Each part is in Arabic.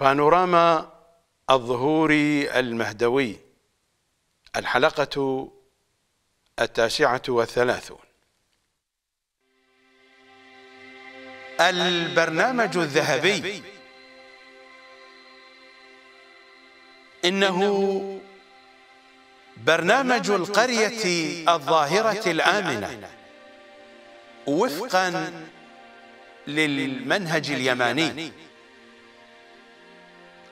بانوراما الظهوري المهدوي الحلقة التاسعة والثلاثون البرنامج الذهبي إنه برنامج القرية الظاهرة الآمنة وفقا للمنهج اليماني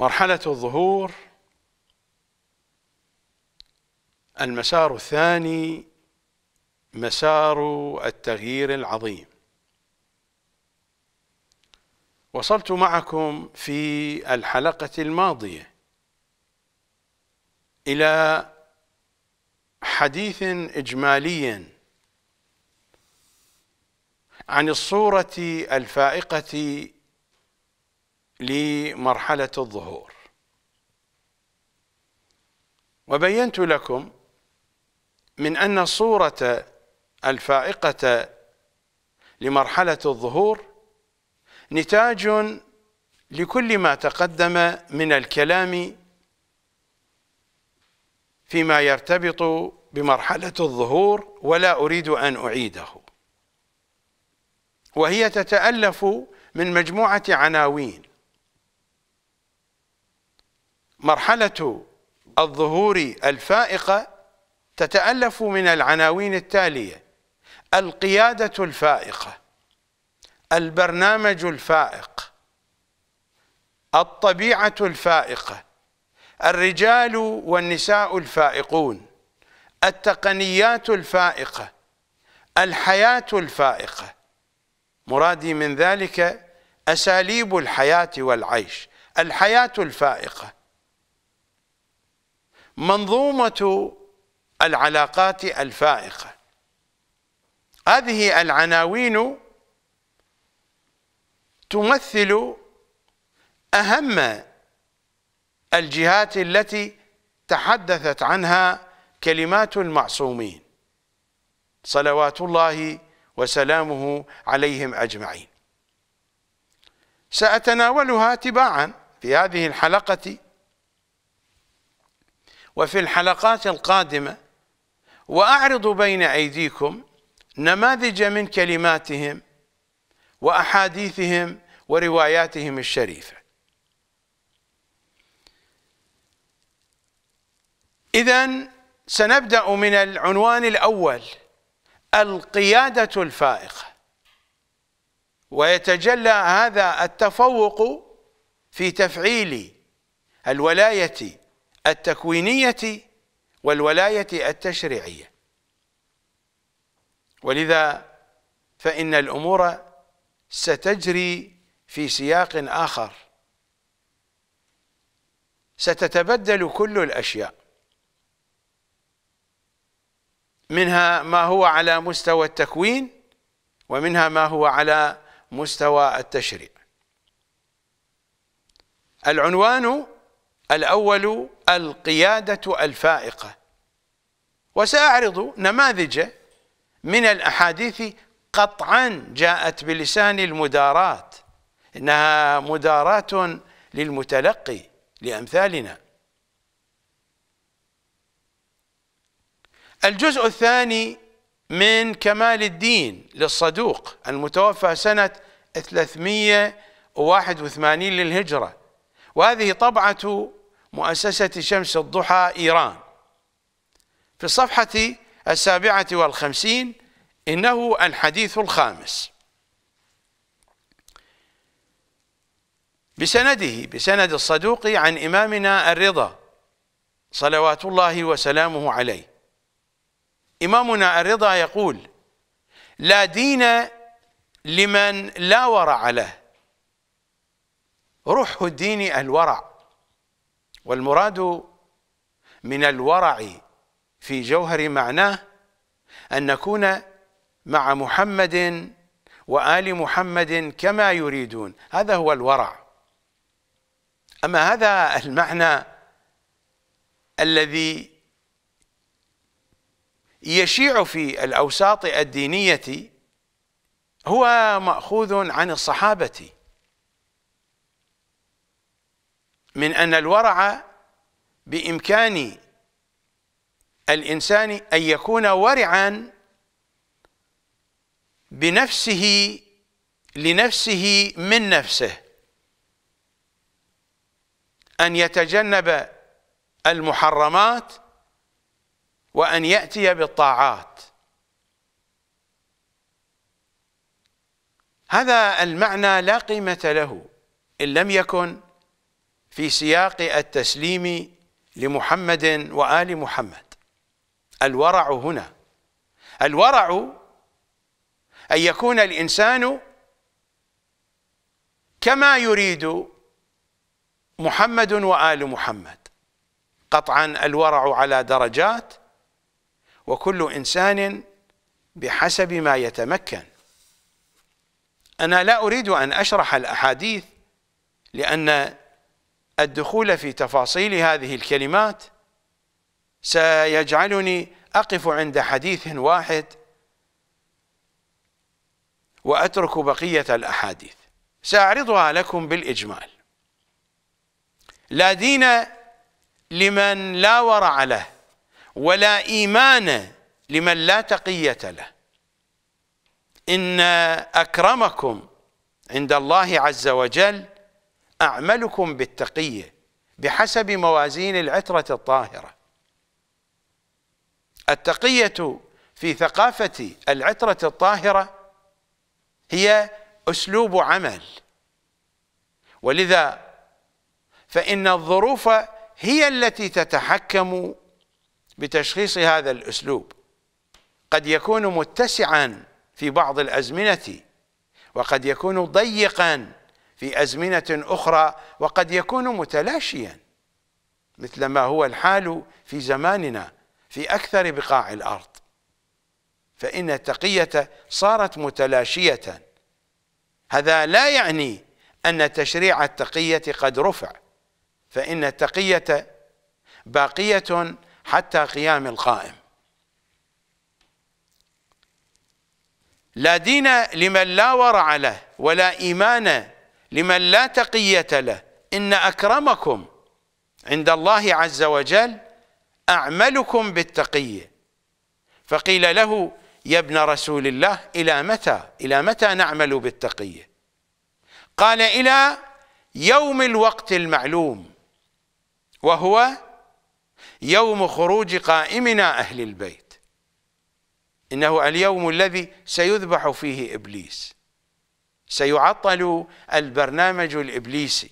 مرحلة الظهور المسار الثاني مسار التغيير العظيم وصلت معكم في الحلقة الماضية إلى حديث إجمالي عن الصورة الفائقة لمرحلة الظهور وبينت لكم من أن الصورة الفائقة لمرحلة الظهور نتاج لكل ما تقدم من الكلام فيما يرتبط بمرحلة الظهور ولا أريد أن أعيده وهي تتألف من مجموعة عناوين مرحلة الظهور الفائقة تتألف من العناوين التالية القيادة الفائقة البرنامج الفائق الطبيعة الفائقة الرجال والنساء الفائقون التقنيات الفائقة الحياة الفائقة مرادي من ذلك أساليب الحياة والعيش الحياة الفائقة منظومة العلاقات الفائقة هذه العناوين تمثل أهم الجهات التي تحدثت عنها كلمات المعصومين صلوات الله وسلامه عليهم أجمعين سأتناولها تباعا في هذه الحلقة وفي الحلقات القادمة وأعرض بين أيديكم نماذج من كلماتهم وأحاديثهم ورواياتهم الشريفة إذا سنبدأ من العنوان الأول القيادة الفائقة ويتجلى هذا التفوق في تفعيل الولاية التكوينية والولاية التشريعية ولذا فإن الأمور ستجري في سياق آخر ستتبدل كل الأشياء منها ما هو على مستوى التكوين ومنها ما هو على مستوى التشريع العنوان الأول القيادة الفائقة وسأعرض نماذج من الأحاديث قطعا جاءت بلسان المدارات إنها مدارات للمتلقي لأمثالنا الجزء الثاني من كمال الدين للصدوق المتوفى سنة 381 للهجرة وهذه طبعة مؤسسة شمس الضحى إيران في الصفحة السابعة والخمسين إنه الحديث الخامس بسنده بسند الصدوق عن إمامنا الرضا صلوات الله وسلامه عليه إمامنا الرضا يقول لا دين لمن لا ورع له روح الدين الورع والمراد من الورع في جوهر معناه أن نكون مع محمد وآل محمد كما يريدون هذا هو الورع أما هذا المعنى الذي يشيع في الأوساط الدينية هو مأخوذ عن الصحابة من أن الورع بإمكان الإنسان أن يكون ورعا بنفسه لنفسه من نفسه أن يتجنب المحرمات وأن يأتي بالطاعات هذا المعنى لا قيمة له إن لم يكن في سياق التسليم لمحمد وآل محمد الورع هنا الورع أن يكون الإنسان كما يريد محمد وآل محمد قطعا الورع على درجات وكل إنسان بحسب ما يتمكن أنا لا أريد أن أشرح الأحاديث لأن الدخول في تفاصيل هذه الكلمات سيجعلني أقف عند حديث واحد وأترك بقية الأحاديث سأعرضها لكم بالإجمال لا دين لمن لا ورع له ولا إيمان لمن لا تقية له إن أكرمكم عند الله عز وجل أعملكم بالتقية بحسب موازين العترة الطاهرة التقية في ثقافة العترة الطاهرة هي أسلوب عمل ولذا فإن الظروف هي التي تتحكم بتشخيص هذا الأسلوب قد يكون متسعا في بعض الأزمنة وقد يكون ضيقا في أزمنة أخرى وقد يكون متلاشيا مثل ما هو الحال في زماننا في أكثر بقاع الأرض فإن التقية صارت متلاشية هذا لا يعني أن تشريع التقية قد رفع فإن التقية باقية حتى قيام القائم لا دين لمن لا ورع له ولا إيمان لمن لا تقية له إن أكرمكم عند الله عز وجل أعملكم بالتقية فقيل له يا ابن رسول الله إلى متى إلى متى نعمل بالتقية قال إلى يوم الوقت المعلوم وهو يوم خروج قائمنا أهل البيت إنه اليوم الذي سيذبح فيه إبليس سيعطل البرنامج الإبليسي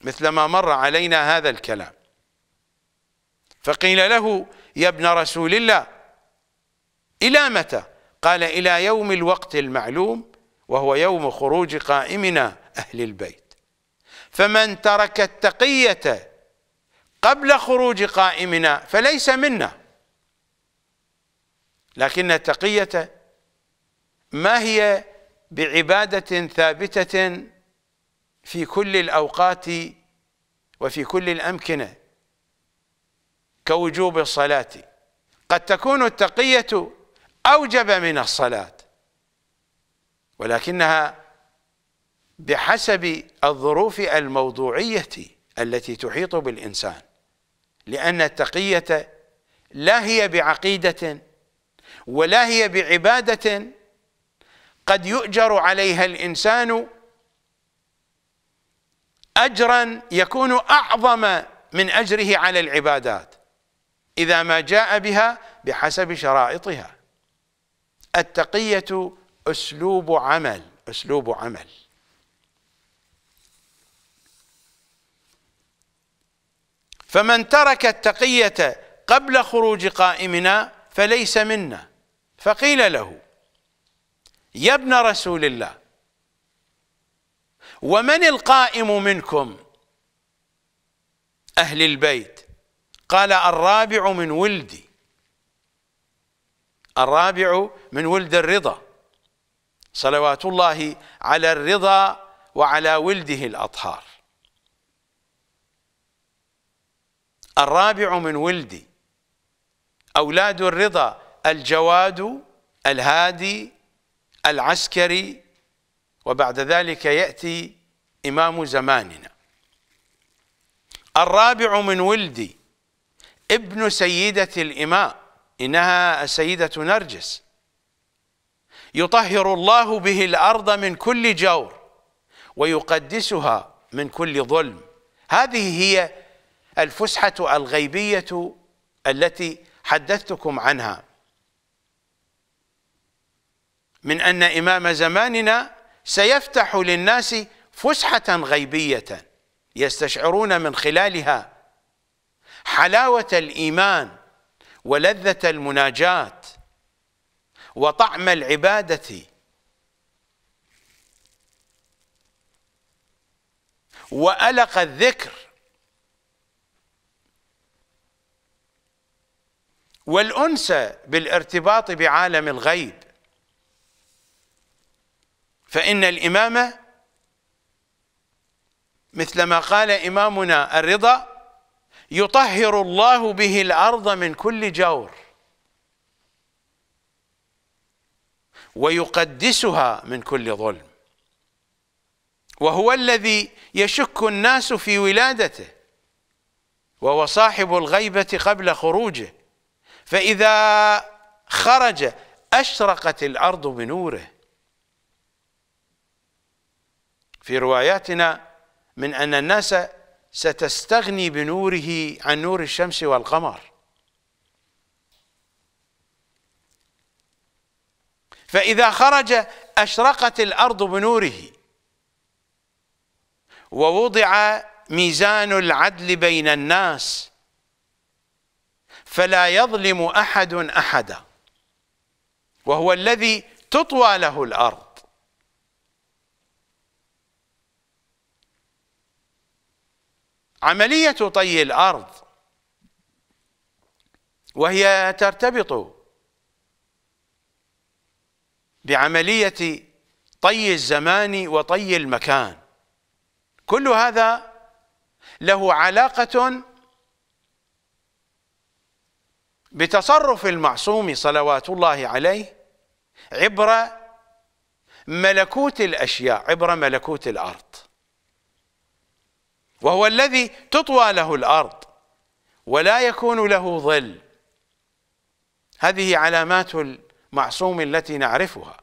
مثلما مر علينا هذا الكلام فقيل له يا ابن رسول الله إلى متى قال إلى يوم الوقت المعلوم وهو يوم خروج قائمنا أهل البيت فمن ترك التقية قبل خروج قائمنا فليس منا لكن التقية ما هي بعبادة ثابتة في كل الأوقات وفي كل الأمكنة كوجوب الصلاة قد تكون التقية أوجب من الصلاة ولكنها بحسب الظروف الموضوعية التي تحيط بالإنسان لأن التقية لا هي بعقيدة ولا هي بعبادة قد يؤجر عليها الانسان اجرا يكون اعظم من اجره على العبادات اذا ما جاء بها بحسب شرائطها التقيه اسلوب عمل اسلوب عمل فمن ترك التقيه قبل خروج قائمنا فليس منا فقيل له يا ابن رسول الله ومن القائم منكم أهل البيت قال الرابع من ولدي الرابع من ولد الرضا صلوات الله على الرضا وعلى ولده الأطهار الرابع من ولدي أولاد الرضا الجواد الهادي العسكري وبعد ذلك يأتي إمام زماننا الرابع من ولدي ابن سيدة الإماء إنها السيدة نرجس يطهر الله به الأرض من كل جور ويقدسها من كل ظلم هذه هي الفسحة الغيبية التي حدثتكم عنها من أن إمام زماننا سيفتح للناس فسحة غيبية يستشعرون من خلالها حلاوة الإيمان ولذة المناجاة وطعم العبادة وألق الذكر والأنس بالارتباط بعالم الغيب فإن الإمامة مثل ما قال إمامنا الرضا يطهر الله به الأرض من كل جور ويقدسها من كل ظلم وهو الذي يشك الناس في ولادته وهو صاحب الغيبة قبل خروجه فإذا خرج أشرقت الأرض بنوره في رواياتنا من أن الناس ستستغني بنوره عن نور الشمس والقمر فإذا خرج أشرقت الأرض بنوره ووضع ميزان العدل بين الناس فلا يظلم أحد أحدا وهو الذي تطوى له الأرض عملية طي الأرض وهي ترتبط بعملية طي الزمان وطي المكان كل هذا له علاقة بتصرف المعصوم صلوات الله عليه عبر ملكوت الأشياء عبر ملكوت الأرض وهو الذي تطوى له الأرض ولا يكون له ظل هذه علامات المعصوم التي نعرفها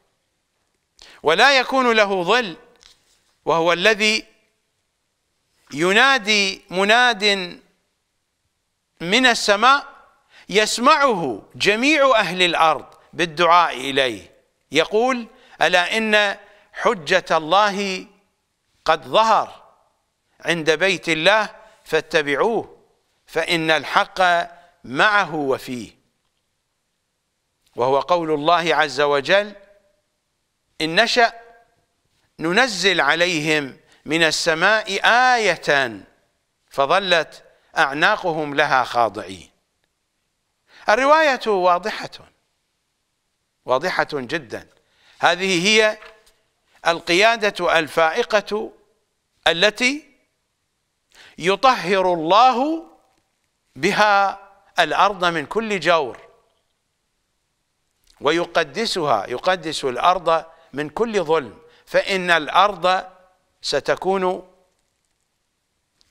ولا يكون له ظل وهو الذي ينادي مناد من السماء يسمعه جميع أهل الأرض بالدعاء إليه يقول ألا إن حجة الله قد ظهر عند بيت الله فاتبعوه فإن الحق معه وفيه وهو قول الله عز وجل إن نشأ ننزل عليهم من السماء آية فظلت أعناقهم لها خاضعين الرواية واضحة واضحة جدا هذه هي القيادة الفائقة التي يطهر الله بها الارض من كل جور ويقدسها يقدس الارض من كل ظلم فان الارض ستكون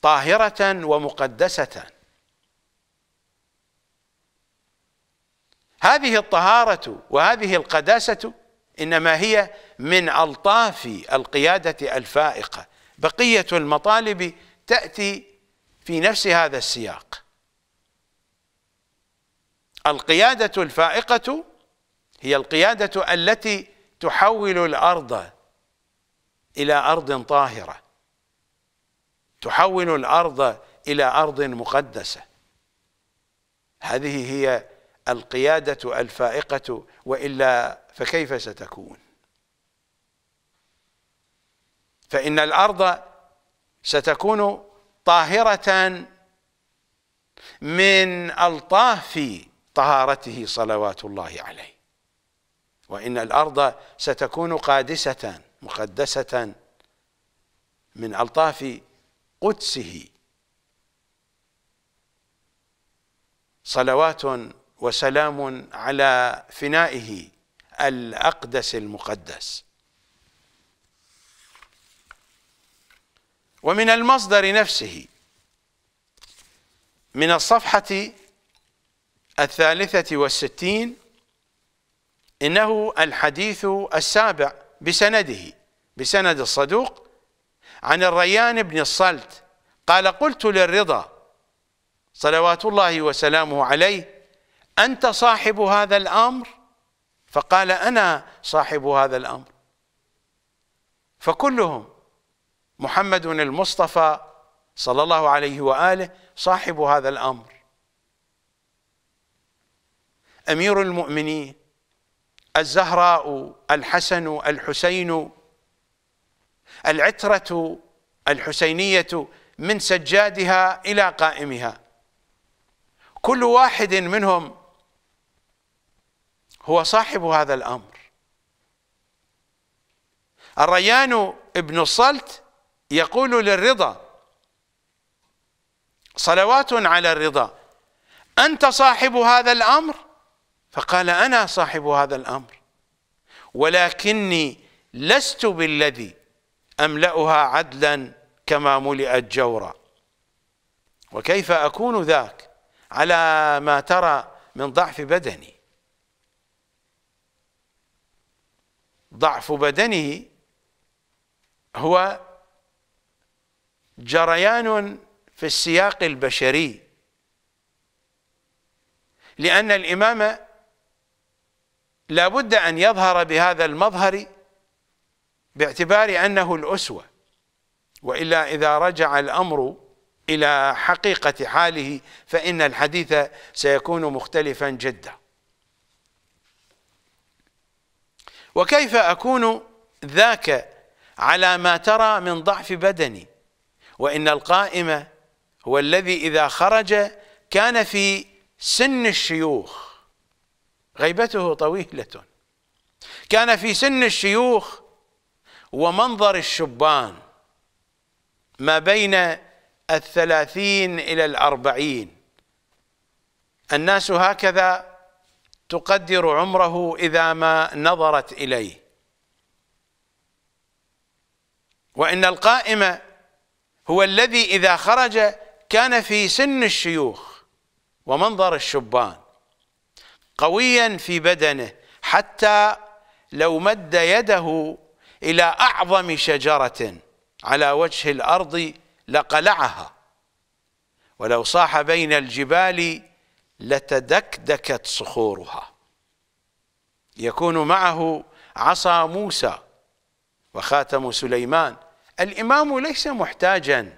طاهره ومقدسه هذه الطهاره وهذه القداسه انما هي من الطاف القياده الفائقه بقيه المطالب تأتي في نفس هذا السياق القيادة الفائقة هي القيادة التي تحول الأرض إلى أرض طاهرة تحول الأرض إلى أرض مقدسة هذه هي القيادة الفائقة وإلا فكيف ستكون فإن الأرض ستكون طاهرة من ألطاف طهارته صلوات الله عليه وإن الأرض ستكون قادسة مقدسة من ألطاف قدسه صلوات وسلام على فنائه الأقدس المقدس ومن المصدر نفسه من الصفحة الثالثة والستين إنه الحديث السابع بسنده بسند الصدوق عن الريان بن الصلت قال قلت للرضا صلوات الله وسلامه عليه أنت صاحب هذا الأمر فقال أنا صاحب هذا الأمر فكلهم محمد المصطفى صلى الله عليه واله صاحب هذا الامر امير المؤمنين الزهراء الحسن الحسين العتره الحسينيه من سجادها الى قائمها كل واحد منهم هو صاحب هذا الامر الريان ابن الصلت يقول للرضا صلوات على الرضا أنت صاحب هذا الأمر فقال أنا صاحب هذا الأمر ولكني لست بالذي أملأها عدلا كما ملئت جورا وكيف أكون ذاك على ما ترى من ضعف بدني ضعف بدنه هو جريان في السياق البشري لأن الإمام لا بد أن يظهر بهذا المظهر باعتبار أنه الأسوة وإلا إذا رجع الأمر إلى حقيقة حاله فإن الحديث سيكون مختلفا جدا وكيف أكون ذاك على ما ترى من ضعف بدني وإن القائم هو الذي إذا خرج كان في سن الشيوخ غيبته طويلة كان في سن الشيوخ ومنظر الشبان ما بين الثلاثين إلى الأربعين الناس هكذا تقدر عمره إذا ما نظرت إليه وإن القائمة هو الذي إذا خرج كان في سن الشيوخ ومنظر الشبان قويا في بدنه حتى لو مد يده إلى أعظم شجرة على وجه الأرض لقلعها ولو صاح بين الجبال لتدكدكت صخورها يكون معه عصا موسى وخاتم سليمان الإمام ليس محتاجا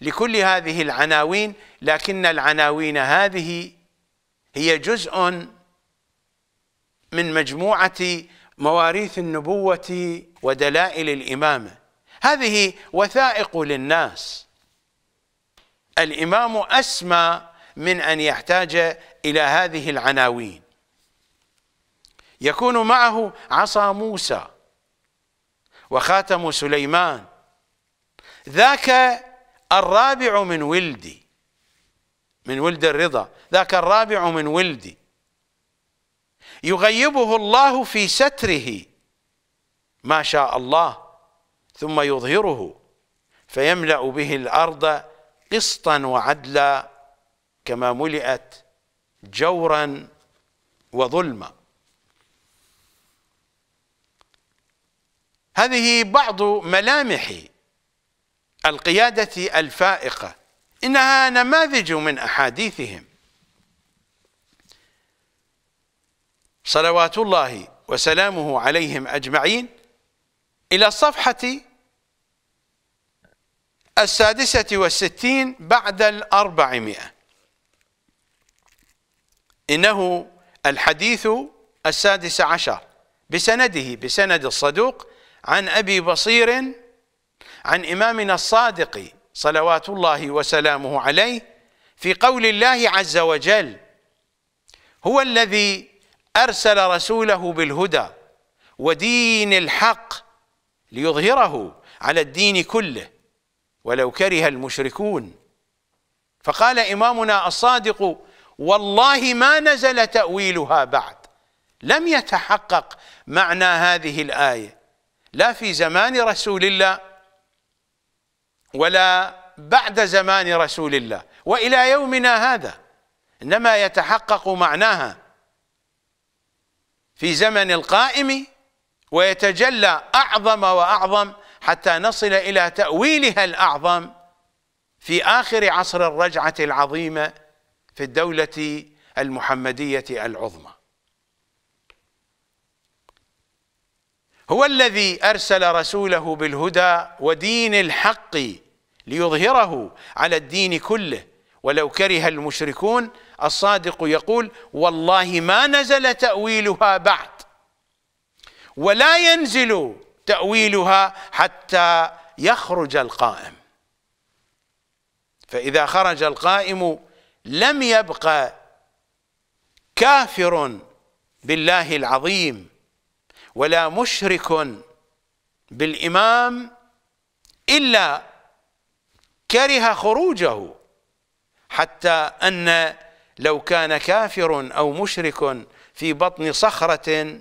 لكل هذه العناوين لكن العناوين هذه هي جزء من مجموعة مواريث النبوة ودلائل الإمامة هذه وثائق للناس الإمام أسمى من أن يحتاج إلى هذه العناوين يكون معه عصا موسى وخاتم سليمان ذاك الرابع من ولدي من ولد الرضا ذاك الرابع من ولدي يغيبه الله في ستره ما شاء الله ثم يظهره فيملا به الارض قسطا وعدلا كما ملئت جورا وظلما هذه بعض ملامح القيادة الفائقة إنها نماذج من أحاديثهم صلوات الله وسلامه عليهم أجمعين إلى الصفحة السادسة والستين بعد الأربعمائة إنه الحديث السادس عشر بسنده بسند الصدوق عن أبي بصير عن إمامنا الصادق صلوات الله وسلامه عليه في قول الله عز وجل هو الذي أرسل رسوله بالهدى ودين الحق ليظهره على الدين كله ولو كره المشركون فقال إمامنا الصادق والله ما نزل تأويلها بعد لم يتحقق معنى هذه الآية لا في زمان رسول الله ولا بعد زمان رسول الله والى يومنا هذا انما يتحقق معناها في زمن القائم ويتجلى اعظم واعظم حتى نصل الى تاويلها الاعظم في اخر عصر الرجعه العظيمه في الدوله المحمديه العظمى هو الذي أرسل رسوله بالهدى ودين الحق ليظهره على الدين كله ولو كره المشركون الصادق يقول والله ما نزل تأويلها بعد ولا ينزل تأويلها حتى يخرج القائم فإذا خرج القائم لم يبقى كافر بالله العظيم ولا مشرك بالإمام إلا كره خروجه حتى أن لو كان كافر أو مشرك في بطن صخرة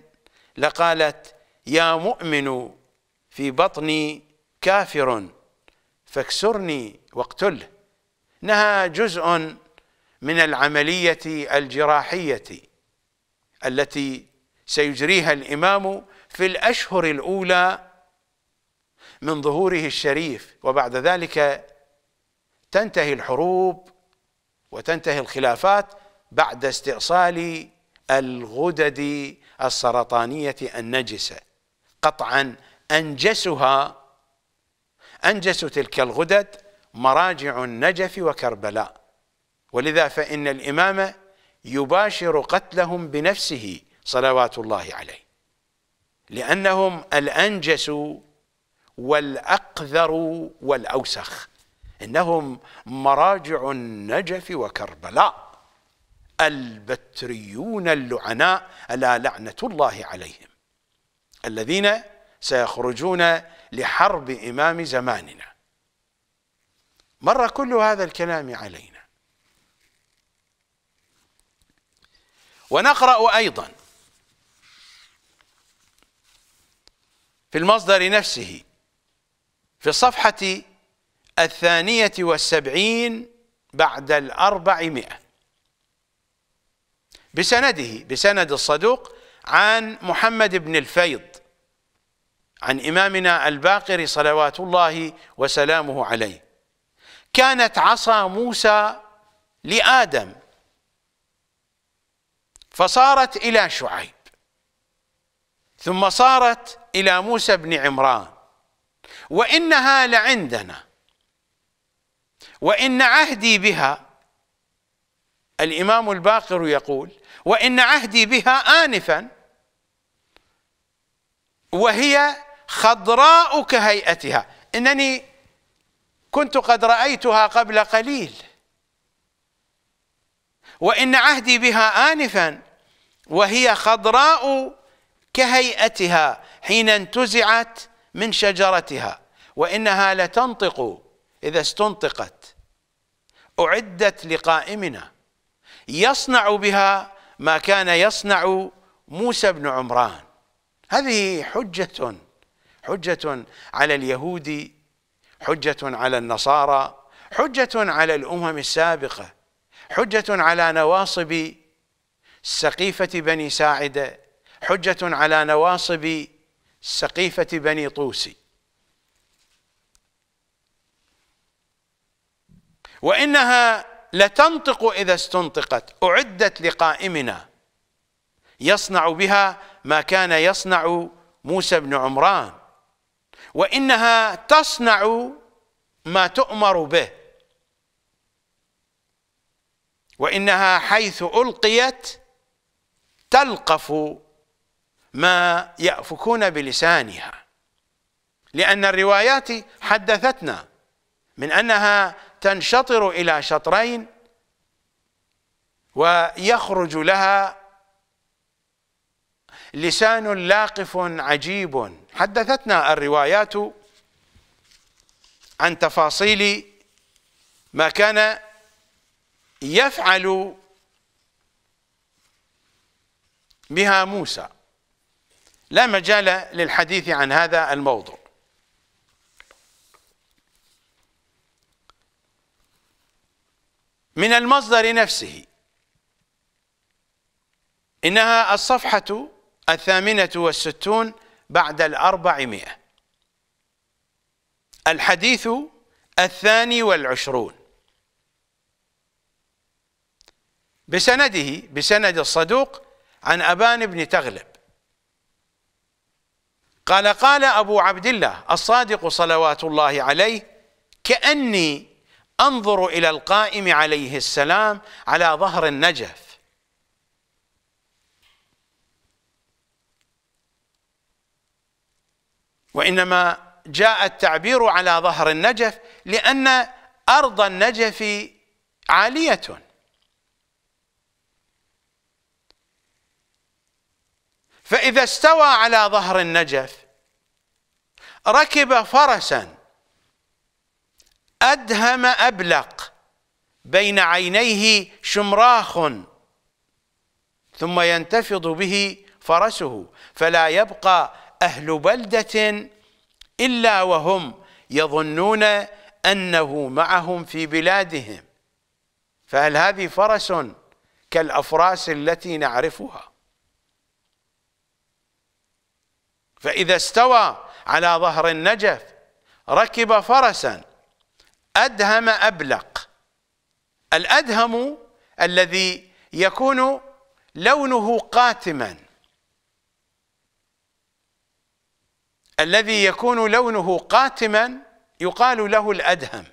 لقالت يا مؤمن في بطني كافر فاكسرني واقتله انها جزء من العمليه الجراحيه التي سيجريها الامام في الاشهر الاولى من ظهوره الشريف وبعد ذلك تنتهي الحروب وتنتهي الخلافات بعد استئصال الغدد السرطانيه النجسه قطعا انجسها انجس تلك الغدد مراجع النجف وكربلاء ولذا فان الامام يباشر قتلهم بنفسه صلوات الله عليه لأنهم الأنجس والأقذر والأوسخ إنهم مراجع النجف وكربلاء البتريون اللعناء ألا لعنة الله عليهم الذين سيخرجون لحرب إمام زماننا مر كل هذا الكلام علينا ونقرأ أيضا في المصدر نفسه في الصفحة الثانية والسبعين بعد الأربعمائة بسنده بسند الصدوق عن محمد بن الفيض عن إمامنا الباقر صلوات الله وسلامه عليه كانت عصا موسى لآدم فصارت إلى شعيب ثم صارت إلى موسى بن عمران وإنها لعندنا وإن عهدي بها الإمام الباقر يقول وإن عهدي بها آنفا وهي خضراء كهيئتها إنني كنت قد رأيتها قبل قليل وإن عهدي بها آنفا وهي خضراء كهيئتها حين انتزعت من شجرتها وإنها لتنطق إذا استنطقت أعدت لقائمنا يصنع بها ما كان يصنع موسى بن عمران هذه حجة حجة على اليهود حجة على النصارى حجة على الأمم السابقة حجة على نواصب سقيفة بني ساعدة حجة على نواصب سقيفة بني طوسي وإنها لتنطق إذا استنطقت أعدت لقائمنا يصنع بها ما كان يصنع موسى بن عمران وإنها تصنع ما تؤمر به وإنها حيث ألقيت تلقف ما يأفكون بلسانها لأن الروايات حدثتنا من أنها تنشطر إلى شطرين ويخرج لها لسان لاقف عجيب حدثتنا الروايات عن تفاصيل ما كان يفعل بها موسى لا مجال للحديث عن هذا الموضوع من المصدر نفسه إنها الصفحة الثامنة والستون بعد الأربعمائة الحديث الثاني والعشرون بسنده بسند الصدوق عن أبان بن تغلب قال قال أبو عبد الله الصادق صلوات الله عليه كأني أنظر إلى القائم عليه السلام على ظهر النجف وإنما جاء التعبير على ظهر النجف لأن أرض النجف عالية فإذا استوى على ظهر النجف ركب فرسا أدهم أبلق بين عينيه شمراخ ثم ينتفض به فرسه فلا يبقى أهل بلدة إلا وهم يظنون أنه معهم في بلادهم فهل هذه فرس كالأفراس التي نعرفها فإذا استوى على ظهر النجف ركب فرسا أدهم أبلق الأدهم الذي يكون لونه قاتما الذي يكون لونه قاتما يقال له الأدهم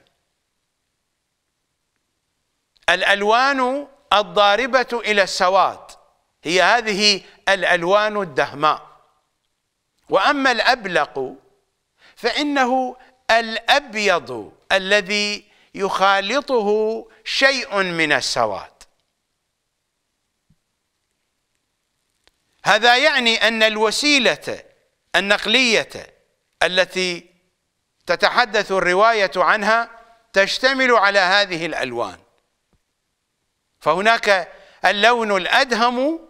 الألوان الضاربة إلى السواد هي هذه الألوان الدهماء وأما الأبلق فإنه الأبيض الذي يخالطه شيء من السواد هذا يعني أن الوسيلة النقلية التي تتحدث الرواية عنها تشتمل على هذه الألوان فهناك اللون الأدهم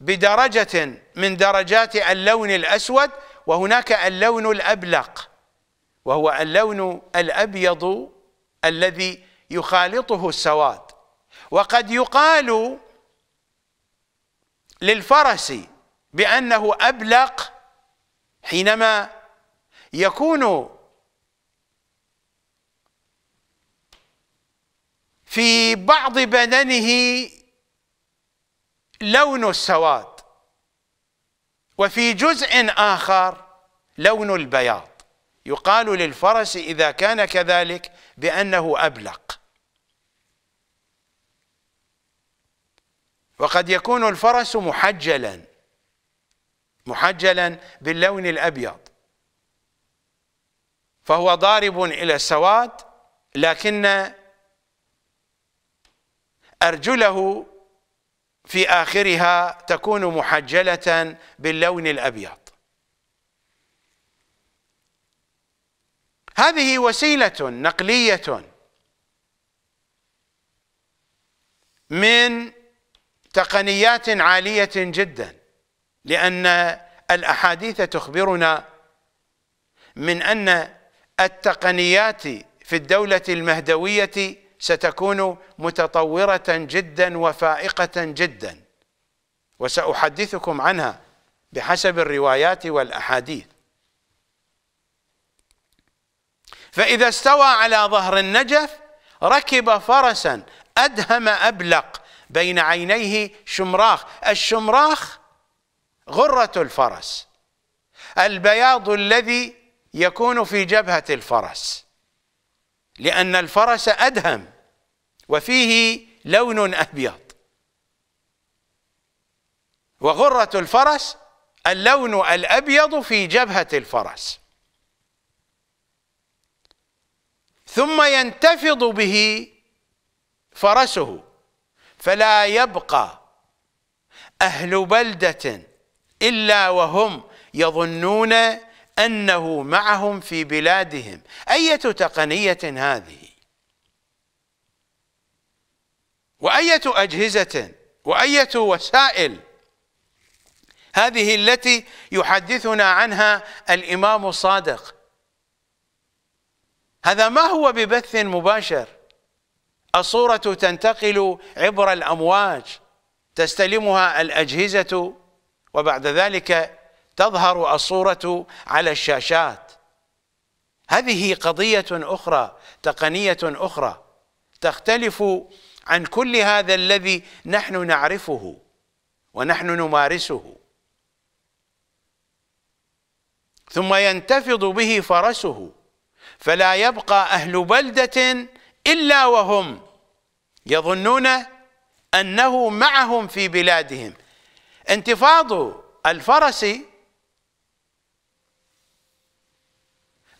بدرجة من درجات اللون الأسود وهناك اللون الأبلق وهو اللون الأبيض الذي يخالطه السواد وقد يقال للفرس بأنه أبلق حينما يكون في بعض بدنه لون السواد وفي جزء آخر لون البياض يقال للفرس إذا كان كذلك بأنه أبلق وقد يكون الفرس محجلا محجلا باللون الأبيض فهو ضارب إلى السواد لكن أرجله في آخرها تكون محجلة باللون الأبيض هذه وسيلة نقلية من تقنيات عالية جدا لأن الأحاديث تخبرنا من أن التقنيات في الدولة المهدوية ستكون متطورة جدا وفائقة جدا وسأحدثكم عنها بحسب الروايات والأحاديث فإذا استوى على ظهر النجف ركب فرسا أدهم أبلق بين عينيه شمراخ الشمراخ غرة الفرس البياض الذي يكون في جبهة الفرس لأن الفرس أدهم وفيه لون أبيض وغرة الفرس اللون الأبيض في جبهة الفرس ثم ينتفض به فرسه فلا يبقى أهل بلدة إلا وهم يظنون أنه معهم في بلادهم أية تقنية هذه وأية أجهزة وأية وسائل هذه التي يحدثنا عنها الإمام الصادق هذا ما هو ببث مباشر الصورة تنتقل عبر الأمواج تستلمها الأجهزة وبعد ذلك تظهر الصورة على الشاشات هذه قضية أخرى تقنية أخرى تختلف عن كل هذا الذي نحن نعرفه ونحن نمارسه ثم ينتفض به فرسه فلا يبقى أهل بلدة إلا وهم يظنون أنه معهم في بلادهم انتفاض الفرس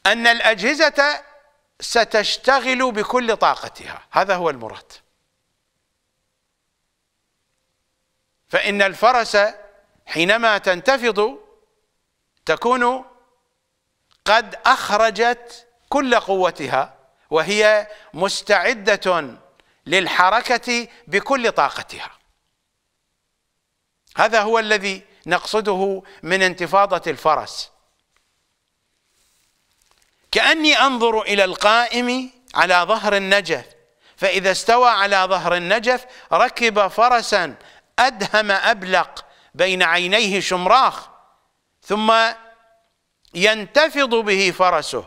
أن الأجهزة ستشتغل بكل طاقتها هذا هو المراد فإن الفرس حينما تنتفض تكون قد أخرجت كل قوتها وهي مستعدة للحركة بكل طاقتها هذا هو الذي نقصده من انتفاضة الفرس كأني أنظر إلى القائم على ظهر النجف فإذا استوى على ظهر النجف ركب فرسا أدهم أبلق بين عينيه شمراخ ثم ينتفض به فرسه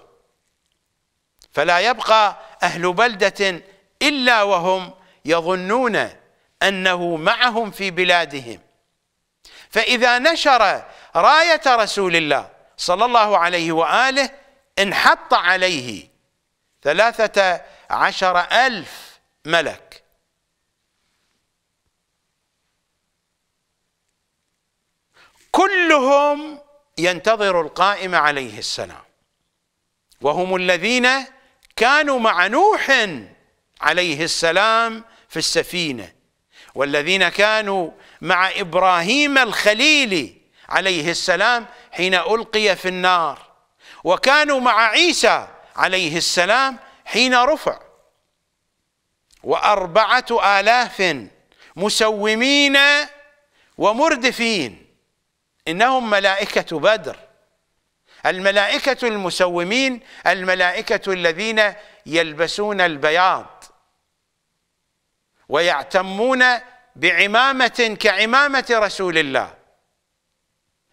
فلا يبقى أهل بلدة إلا وهم يظنون أنه معهم في بلادهم فإذا نشر راية رسول الله صلى الله عليه وآله انحط عليه ثلاثة عشر ألف ملك كلهم ينتظر القائم عليه السلام وهم الذين كانوا مع نوح عليه السلام في السفينة والذين كانوا مع إبراهيم الخليل عليه السلام حين ألقي في النار وكانوا مع عيسى عليه السلام حين رفع وأربعة آلاف مسومين ومردفين إنهم ملائكة بدر الملائكة المسومين الملائكة الذين يلبسون البياض ويعتمون بعمامة كعمامة رسول الله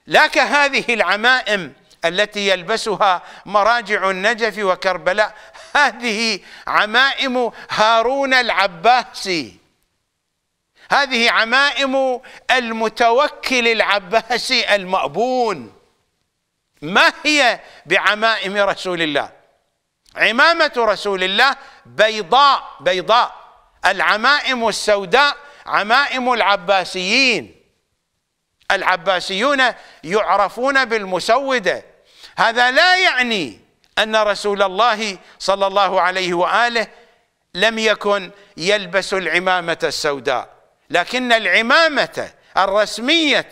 لا كهذه العمائم التي يلبسها مراجع النجف وكربلاء هذه عمائم هارون العباسي هذه عمائم المتوكل العباسي المأبون ما هي بعمائم رسول الله عمامة رسول الله بيضاء بيضاء العمائم السوداء عمائم العباسيين العباسيون يعرفون بالمسوده هذا لا يعني أن رسول الله صلى الله عليه وآله لم يكن يلبس العمامة السوداء لكن العمامة الرسمية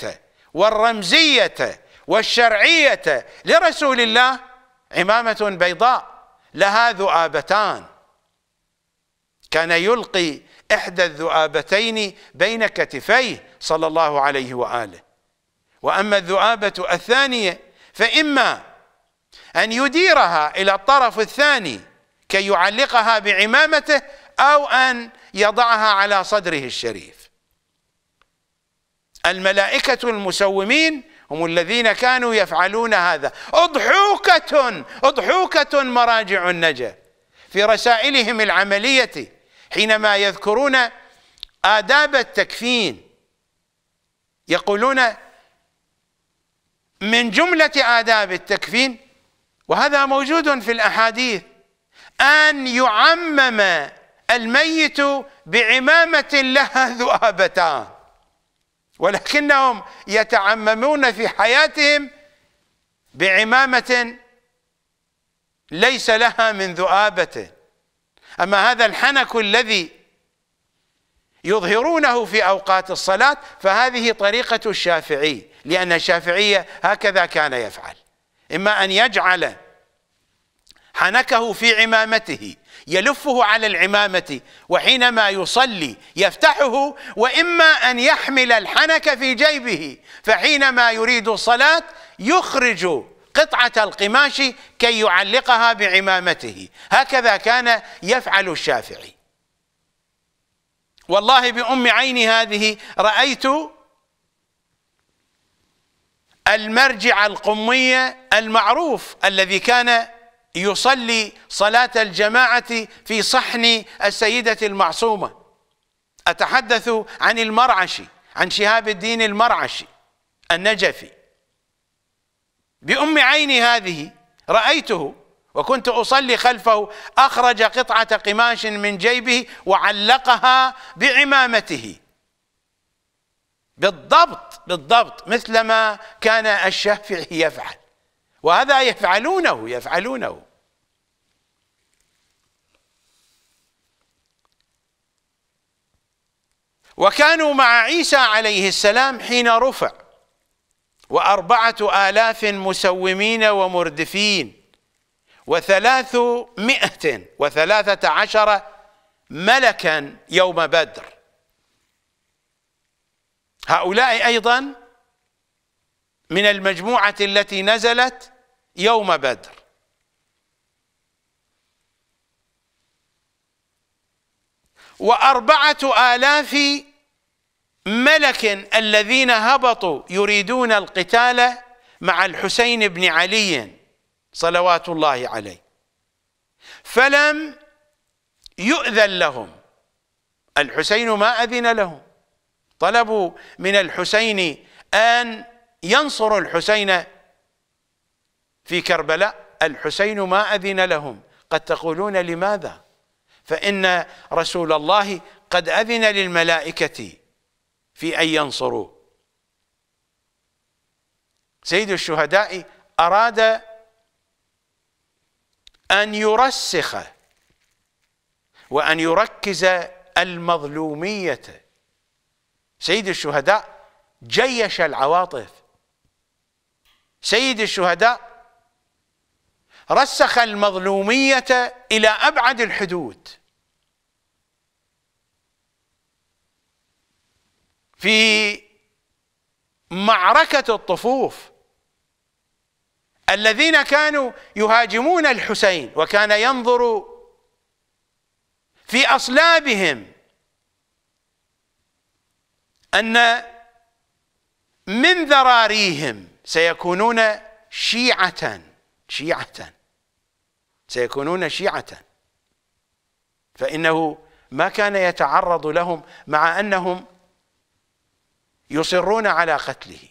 والرمزية والشرعية لرسول الله عمامة بيضاء لها ذؤابتان كان يلقي إحدى الذؤابتين بين كتفيه صلى الله عليه وآله وأما الذؤابة الثانية فإما أن يديرها إلى الطرف الثاني كي يعلقها بعمامته أو أن يضعها على صدره الشريف الملائكة المسومين هم الذين كانوا يفعلون هذا أضحوكة أضحوكة مراجع النجا في رسائلهم العملية حينما يذكرون آداب التكفين يقولون من جملة آداب التكفين وهذا موجود في الأحاديث أن يعمم الميت بعمامة لها ذؤابتان ولكنهم يتعممون في حياتهم بعمامة ليس لها من ذؤابة أما هذا الحنك الذي يظهرونه في أوقات الصلاة فهذه طريقة الشافعي لأن الشافعية هكذا كان يفعل إما أن يجعل حنكه في عمامته يلفه على العمامة وحينما يصلي يفتحه وإما أن يحمل الحنك في جيبه فحينما يريد الصلاة يخرج قطعة القماش كي يعلقها بعمامته هكذا كان يفعل الشافعي والله بأم عين هذه رأيت المرجع القمية المعروف الذي كان يصلي صلاة الجماعة في صحن السيدة المعصومة أتحدث عن المرعشي عن شهاب الدين المرعشي النجفي بأم عيني هذه رأيته وكنت أصلي خلفه أخرج قطعة قماش من جيبه وعلقها بعمامته بالضبط بالضبط مثل ما كان الشافعي يفعل وهذا يفعلونه يفعلونه وكانوا مع عيسى عليه السلام حين رفع وأربعة آلاف مسومين ومردفين وثلاثمائة وثلاثة عشر ملكا يوم بدر هؤلاء أيضا من المجموعة التي نزلت يوم بدر وأربعة آلاف ملك الذين هبطوا يريدون القتال مع الحسين بن علي صلوات الله عليه فلم يؤذن لهم الحسين ما أذن لهم طلبوا من الحسين أن ينصر الحسين في كربلاء الحسين ما أذن لهم قد تقولون لماذا فإن رسول الله قد أذن للملائكة في أن ينصروا سيد الشهداء أراد أن يرسخ وأن يركز المظلومية سيد الشهداء جيش العواطف سيد الشهداء رسخ المظلومية إلى أبعد الحدود في معركة الطفوف الذين كانوا يهاجمون الحسين وكان ينظر في أصلابهم أن من ذراريهم سيكونون شيعة شيعة سيكونون شيعة فإنه ما كان يتعرض لهم مع أنهم يصرون على قتله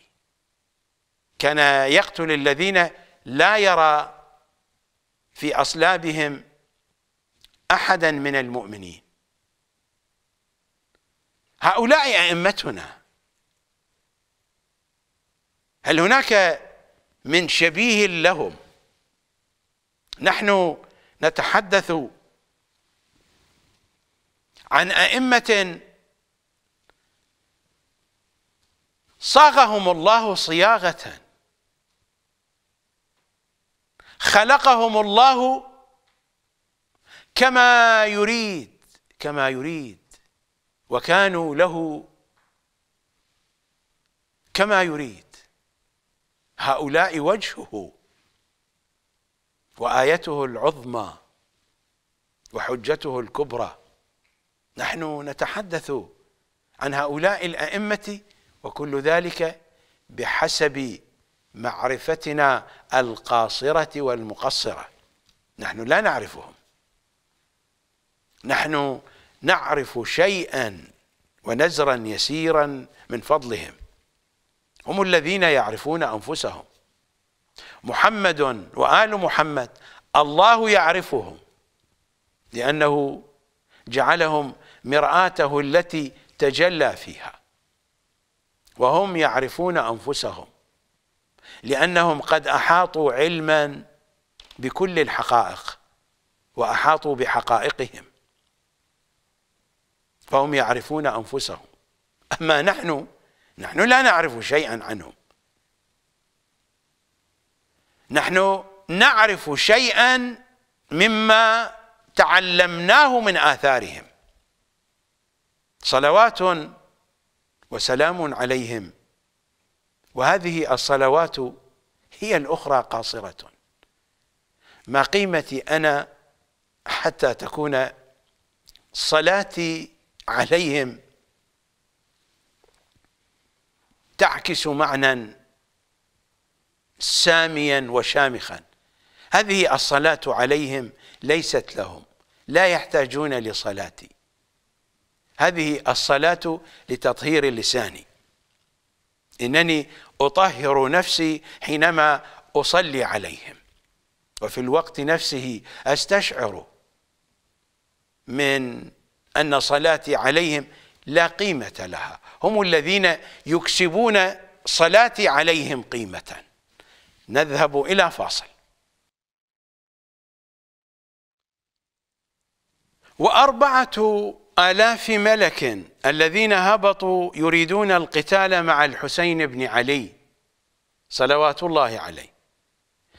كان يقتل الذين لا يرى في أصلابهم أحدا من المؤمنين هؤلاء أئمتنا هل هناك من شبيه لهم نحن نتحدث عن أئمة صاغهم الله صياغة خلقهم الله كما يريد كما يريد وكانوا له كما يريد هؤلاء وجهه وايته العظمى وحجته الكبرى نحن نتحدث عن هؤلاء الائمه وكل ذلك بحسب معرفتنا القاصره والمقصره نحن لا نعرفهم نحن نعرف شيئا ونزرا يسيرا من فضلهم هم الذين يعرفون أنفسهم محمد وآل محمد الله يعرفهم لأنه جعلهم مرآته التي تجلى فيها وهم يعرفون أنفسهم لأنهم قد أحاطوا علما بكل الحقائق وأحاطوا بحقائقهم فهم يعرفون أنفسهم أما نحن نحن لا نعرف شيئا عنهم نحن نعرف شيئا مما تعلمناه من آثارهم صلوات وسلام عليهم وهذه الصلوات هي الأخرى قاصرة ما قيمتي أنا حتى تكون صلاتي عليهم تعكس معنى ساميا وشامخا هذه الصلاة عليهم ليست لهم لا يحتاجون لصلاتي هذه الصلاة لتطهير لساني إنني أطهر نفسي حينما أصلي عليهم وفي الوقت نفسه أستشعر من أن صلاتي عليهم لا قيمة لها هم الذين يكسبون صلاتي عليهم قيمة نذهب إلى فاصل وأربعة آلاف ملك الذين هبطوا يريدون القتال مع الحسين بن علي صلوات الله عليه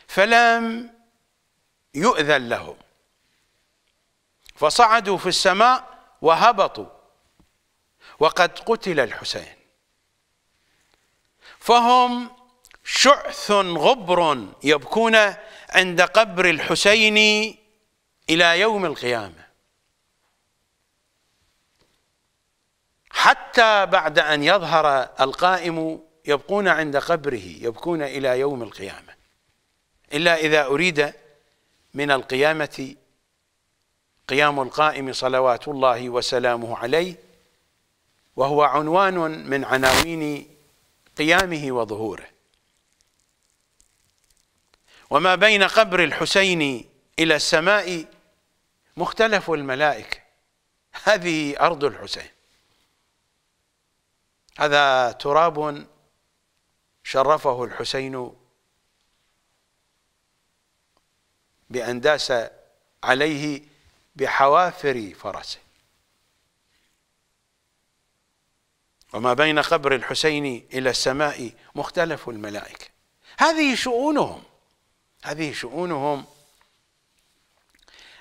فلم يؤذن لهم فصعدوا في السماء وهبطوا وقد قتل الحسين فهم شعث غبر يبكون عند قبر الحسين إلى يوم القيامة حتى بعد أن يظهر القائم يبقون عند قبره يبكون إلى يوم القيامة إلا إذا أريد من القيامة قيام القائم صلوات الله وسلامه عليه وهو عنوان من عناوين قيامه وظهوره وما بين قبر الحسين إلى السماء مختلف الملائكة هذه أرض الحسين هذا تراب شرفه الحسين بأن داس عليه بحوافر فرسه وما بين قبر الحسين إلى السماء مختلف الملائكة هذه شؤونهم هذه شؤونهم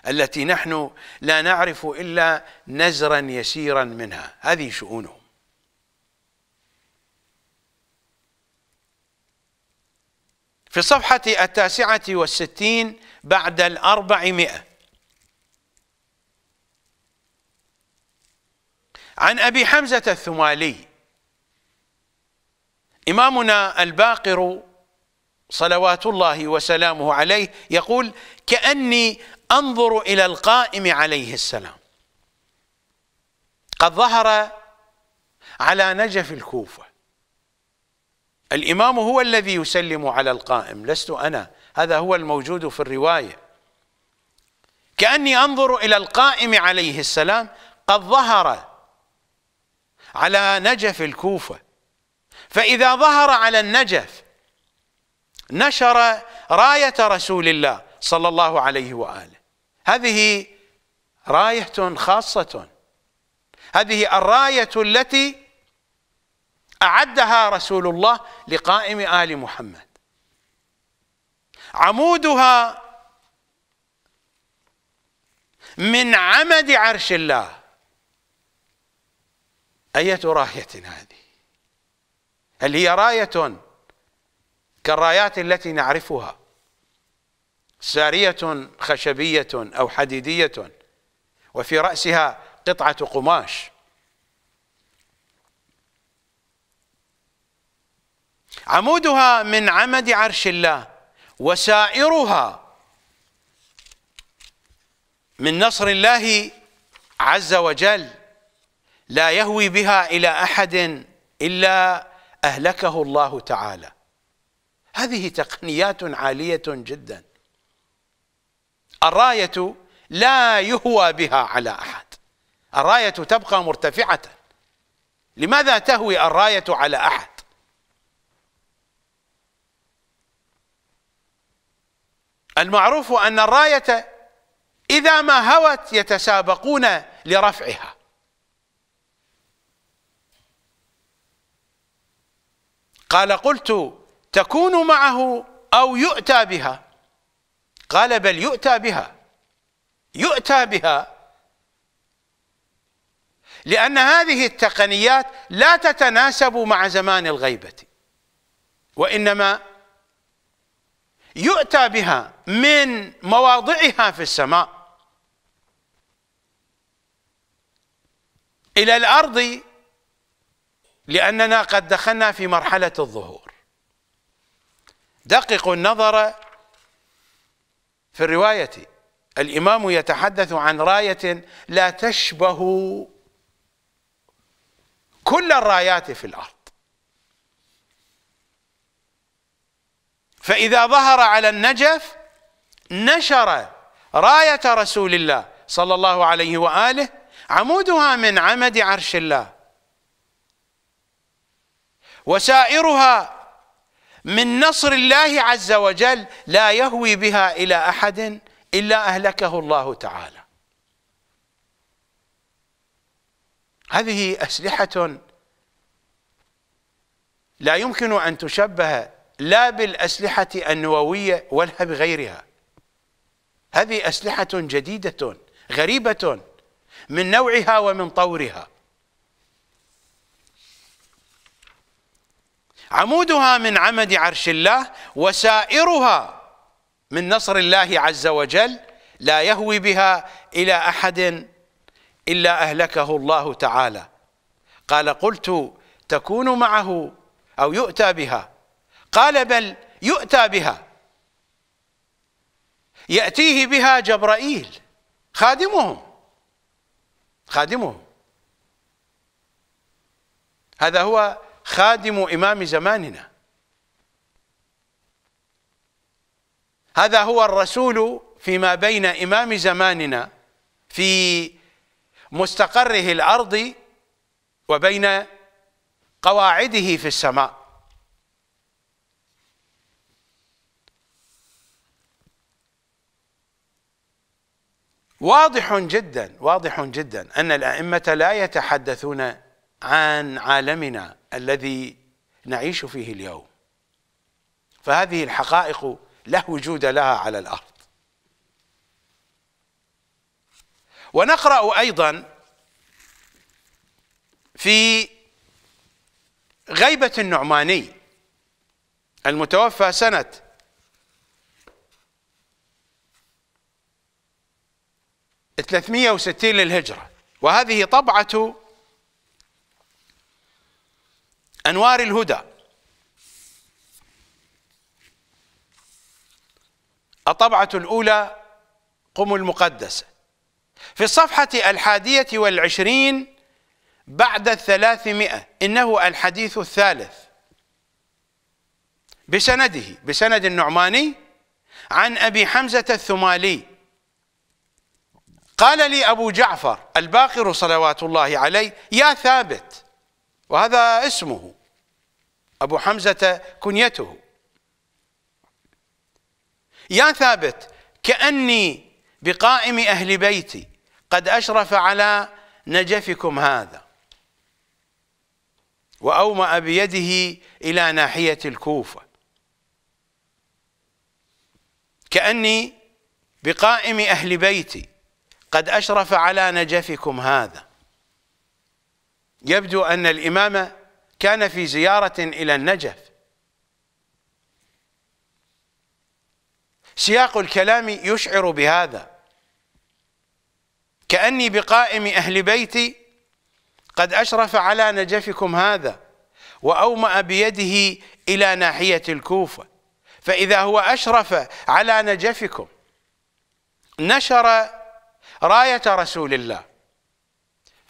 التي نحن لا نعرف إلا نزرا يسيرا منها هذه شؤونهم في الصفحة التاسعة والستين بعد الأربعمائة عن أبي حمزة الثمالي إمامنا الباقر صلوات الله وسلامه عليه يقول كأني أنظر إلى القائم عليه السلام قد ظهر على نجف الكوفة الإمام هو الذي يسلم على القائم لست أنا هذا هو الموجود في الرواية كأني أنظر إلى القائم عليه السلام قد ظهر على نجف الكوفة فإذا ظهر على النجف نشر راية رسول الله صلى الله عليه وآله هذه راية خاصة هذه الراية التي أعدها رسول الله لقائم آل محمد عمودها من عمد عرش الله أية راية هذه هل هي راية كالرايات التي نعرفها سارية خشبية أو حديدية وفي رأسها قطعة قماش عمودها من عمد عرش الله وسائرها من نصر الله عز وجل لا يهوي بها إلى أحد إلا أهلكه الله تعالى هذه تقنيات عالية جدا الراية لا يهوى بها على أحد الراية تبقى مرتفعة لماذا تهوي الراية على أحد المعروف أن الراية إذا ما هوت يتسابقون لرفعها قال قلت تكون معه أو يؤتى بها قال بل يؤتى بها يؤتى بها لأن هذه التقنيات لا تتناسب مع زمان الغيبة وإنما يؤتى بها من مواضعها في السماء إلى الأرض لأننا قد دخلنا في مرحلة الظهور دققوا النظر في الرواية الإمام يتحدث عن راية لا تشبه كل الرايات في الأرض فإذا ظهر على النجف نشر راية رسول الله صلى الله عليه وآله عمودها من عمد عرش الله وسائرها من نصر الله عز وجل لا يهوي بها إلى أحد إلا أهلكه الله تعالى هذه أسلحة لا يمكن أن تشبه لا بالأسلحة النووية ولا بغيرها هذه أسلحة جديدة غريبة من نوعها ومن طورها عمودها من عمد عرش الله وسائرها من نصر الله عز وجل لا يهوي بها إلى أحد إلا أهلكه الله تعالى قال قلت تكون معه أو يؤتى بها قال بل يؤتى بها يأتيه بها جبرائيل خادمهم خادمهم هذا هو خادم إمام زماننا هذا هو الرسول فيما بين إمام زماننا في مستقره الأرض وبين قواعده في السماء واضح جدا واضح جدا أن الأئمة لا يتحدثون عن عالمنا الذي نعيش فيه اليوم فهذه الحقائق لا وجود لها على الارض ونقرا ايضا في غيبه النعماني المتوفى سنه 360 للهجره وهذه طبعه أنوار الهدى الطبعة الأولى قم المقدسة في الصفحة الحادية والعشرين بعد الثلاثمائة إنه الحديث الثالث بسنده بسند النعماني عن أبي حمزة الثمالي قال لي أبو جعفر الباقر صلوات الله عليه يا ثابت وهذا اسمه أبو حمزة كنيته يا ثابت كأني بقائم أهل بيتي قد أشرف على نجفكم هذا وأومأ بيده إلى ناحية الكوفة كأني بقائم أهل بيتي قد أشرف على نجفكم هذا يبدو أن الإمام كان في زيارة إلى النجف سياق الكلام يشعر بهذا كأني بقائم أهل بيتي قد أشرف على نجفكم هذا وأومأ بيده إلى ناحية الكوفة فإذا هو أشرف على نجفكم نشر راية رسول الله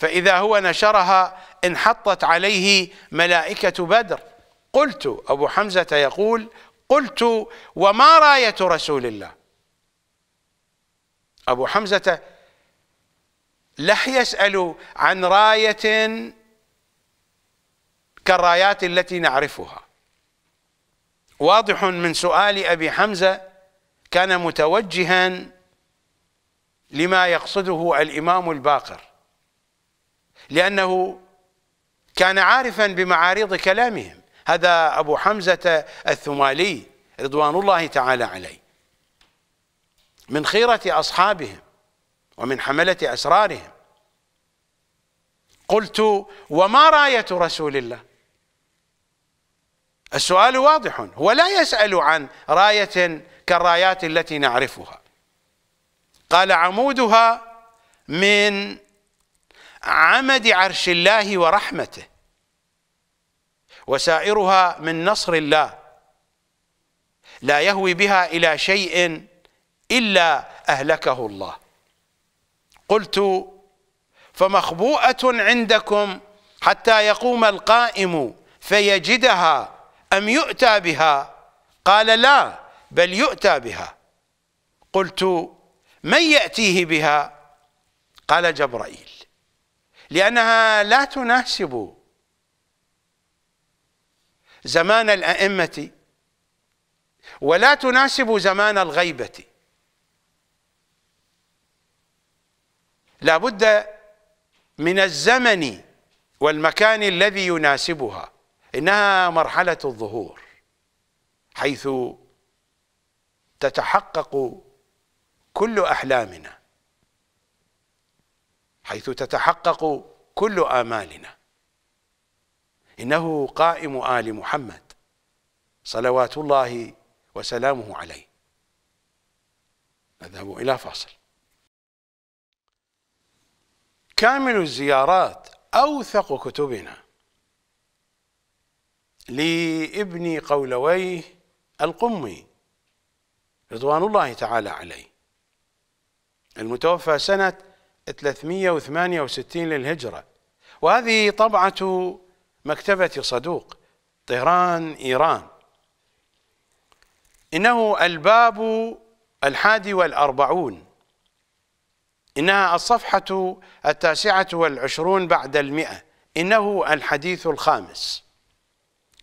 فإذا هو نشرها انحطت عليه ملائكة بدر قلت أبو حمزة يقول قلت وما راية رسول الله أبو حمزة لح يسأل عن راية كالرايات التي نعرفها واضح من سؤال أبي حمزة كان متوجها لما يقصده الإمام الباقر لأنه كان عارفا بمعارض كلامهم هذا أبو حمزة الثمالي رضوان الله تعالى عليه من خيرة أصحابهم ومن حملة أسرارهم قلت وما راية رسول الله السؤال واضح هو لا يسأل عن راية كالرايات التي نعرفها قال عمودها من عمد عرش الله ورحمته وسائرها من نصر الله لا يهوي بها إلى شيء إلا أهلكه الله قلت فمخبوءة عندكم حتى يقوم القائم فيجدها أم يؤتى بها قال لا بل يؤتى بها قلت من يأتيه بها قال جبرائيل لأنها لا تناسب زمان الأئمة ولا تناسب زمان الغيبة لا بد من الزمن والمكان الذي يناسبها إنها مرحلة الظهور حيث تتحقق كل أحلامنا حيث تتحقق كل آمالنا إنه قائم آل محمد صلوات الله وسلامه عليه نذهب إلى فاصل كامل الزيارات أوثق كتبنا لابن قولويه القمي رضوان الله تعالى عليه المتوفى سنة 368 للهجرة وهذه طبعة مكتبة صدوق طهران إيران إنه الباب الحادي والأربعون إنها الصفحة التاسعة والعشرون بعد المئة إنه الحديث الخامس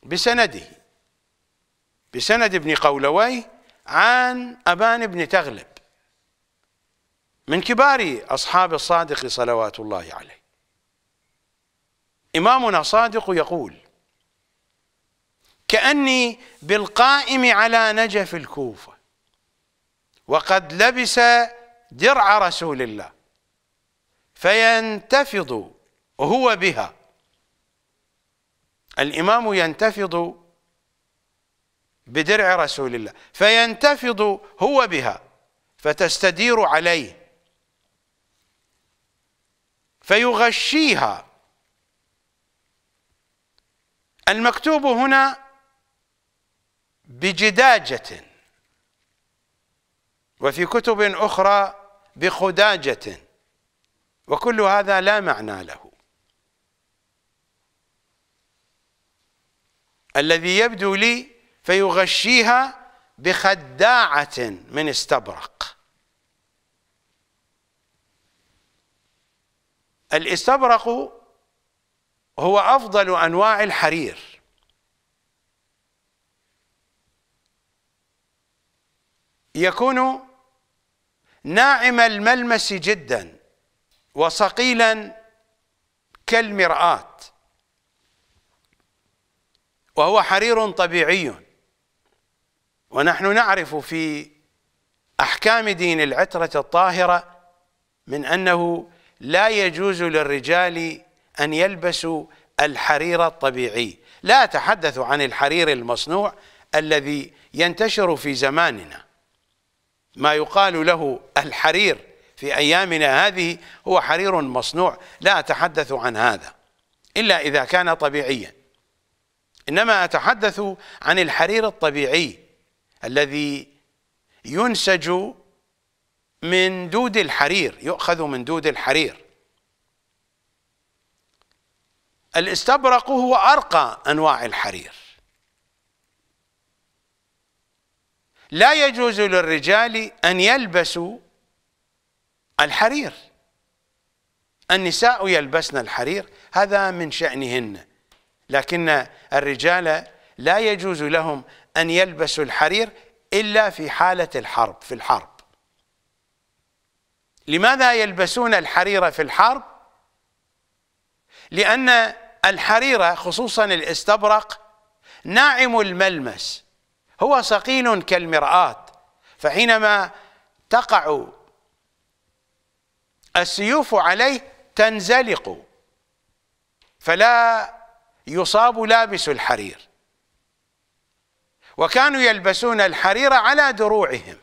بسنده بسند ابن قولويه عن أبان بن تغلب من كبار أصحاب الصادق صلوات الله عليه إمامنا صادق يقول كأني بالقائم على نجف الكوفة وقد لبس درع رسول الله فينتفض هو بها الإمام ينتفض بدرع رسول الله فينتفض هو بها فتستدير عليه فيغشيها المكتوب هنا بجداجة وفي كتب أخرى بخداجة وكل هذا لا معنى له الذي يبدو لي فيغشيها بخداعة من استبرق الاستبرق هو أفضل أنواع الحرير يكون ناعم الملمس جدا وصقيلا كالمرآة وهو حرير طبيعي ونحن نعرف في أحكام دين العترة الطاهرة من أنه لا يجوز للرجال أن يلبسوا الحرير الطبيعي لا أتحدث عن الحرير المصنوع الذي ينتشر في زماننا ما يقال له الحرير في أيامنا هذه هو حرير مصنوع لا أتحدث عن هذا إلا إذا كان طبيعيا إنما أتحدث عن الحرير الطبيعي الذي ينسج من دود الحرير يؤخذ من دود الحرير الاستبرق هو أرقى أنواع الحرير لا يجوز للرجال أن يلبسوا الحرير النساء يلبسن الحرير هذا من شأنهن لكن الرجال لا يجوز لهم أن يلبسوا الحرير إلا في حالة الحرب في الحرب لماذا يلبسون الحرير في الحرب لأن الحريرة خصوصا الاستبرق ناعم الملمس هو ثقيل كالمرآة فحينما تقع السيوف عليه تنزلق فلا يصاب لابس الحرير وكانوا يلبسون الحرير على دروعهم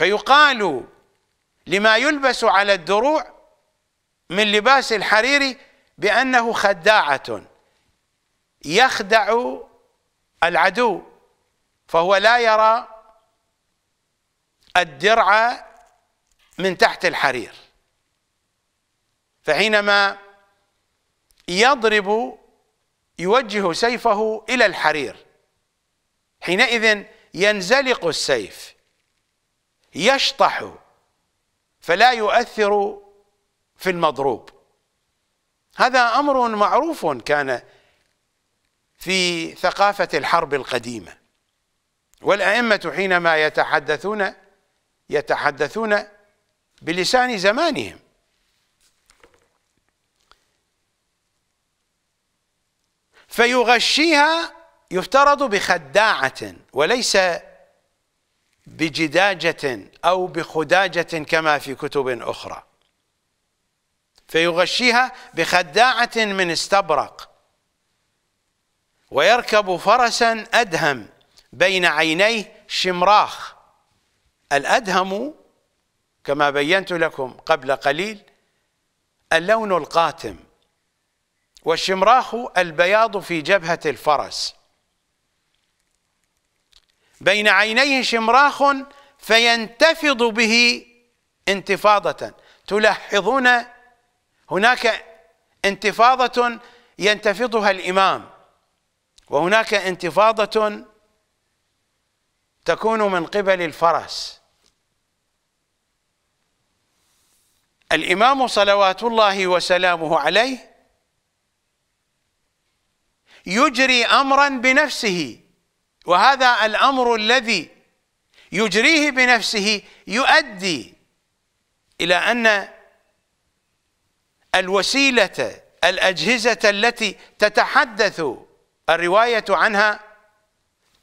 فيقال لما يلبس على الدروع من لباس الحرير بأنه خداعة يخدع العدو فهو لا يرى الدرع من تحت الحرير فحينما يضرب يوجه سيفه إلى الحرير حينئذ ينزلق السيف يشطح فلا يؤثر في المضروب هذا امر معروف كان في ثقافه الحرب القديمه والائمه حينما يتحدثون يتحدثون بلسان زمانهم فيغشيها يفترض بخداعه وليس بجداجة أو بخداجة كما في كتب أخرى فيغشيها بخداعة من استبرق ويركب فرسا أدهم بين عينيه شمراخ الأدهم كما بينت لكم قبل قليل اللون القاتم والشمراخ البياض في جبهة الفرس بين عينيه شمراخ فينتفض به انتفاضة تلاحظون هناك انتفاضة ينتفضها الإمام وهناك انتفاضة تكون من قبل الفرس الإمام صلوات الله وسلامه عليه يجري أمرا بنفسه وهذا الأمر الذي يجريه بنفسه يؤدي إلى أن الوسيلة الأجهزة التي تتحدث الرواية عنها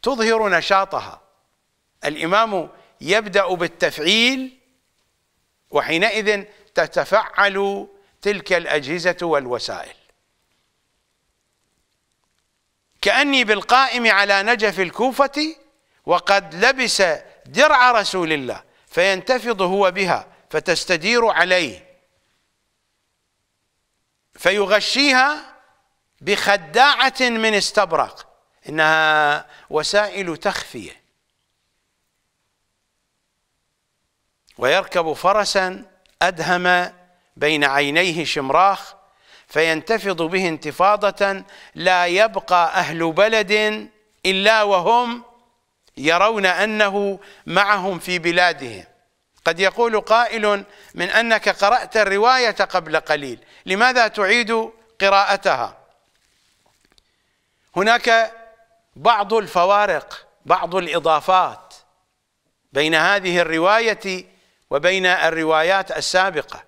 تظهر نشاطها الإمام يبدأ بالتفعيل وحينئذ تتفعل تلك الأجهزة والوسائل كأني بالقائم على نجف الكوفة وقد لبس درع رسول الله فينتفض هو بها فتستدير عليه فيغشيها بخداعة من استبرق إنها وسائل تخفية ويركب فرسا أدهم بين عينيه شمراخ فينتفض به انتفاضة لا يبقى أهل بلد إلا وهم يرون أنه معهم في بلادهم قد يقول قائل من أنك قرأت الرواية قبل قليل لماذا تعيد قراءتها هناك بعض الفوارق بعض الإضافات بين هذه الرواية وبين الروايات السابقة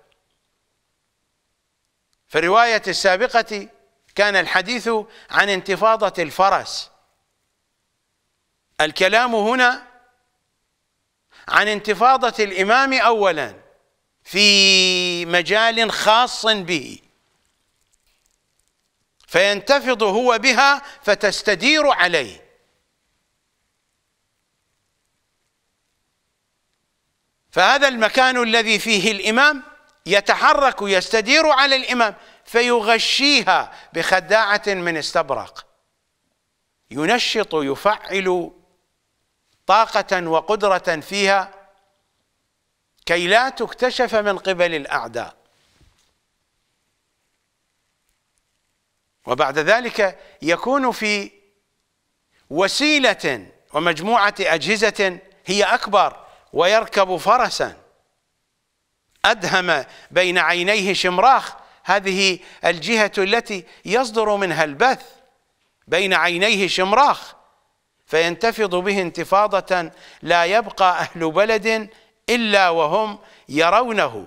في الرواية السابقة كان الحديث عن انتفاضة الفرس الكلام هنا عن انتفاضة الإمام أولا في مجال خاص به فينتفض هو بها فتستدير عليه فهذا المكان الذي فيه الإمام يتحرك ويستدير على الإمام فيغشيها بخداعة من استبرق ينشط يفعل طاقة وقدرة فيها كي لا تكتشف من قبل الأعداء وبعد ذلك يكون في وسيلة ومجموعة أجهزة هي أكبر ويركب فرسا أدهم بين عينيه شمراخ هذه الجهة التي يصدر منها البث بين عينيه شمراخ فينتفض به انتفاضة لا يبقى أهل بلد إلا وهم يرونه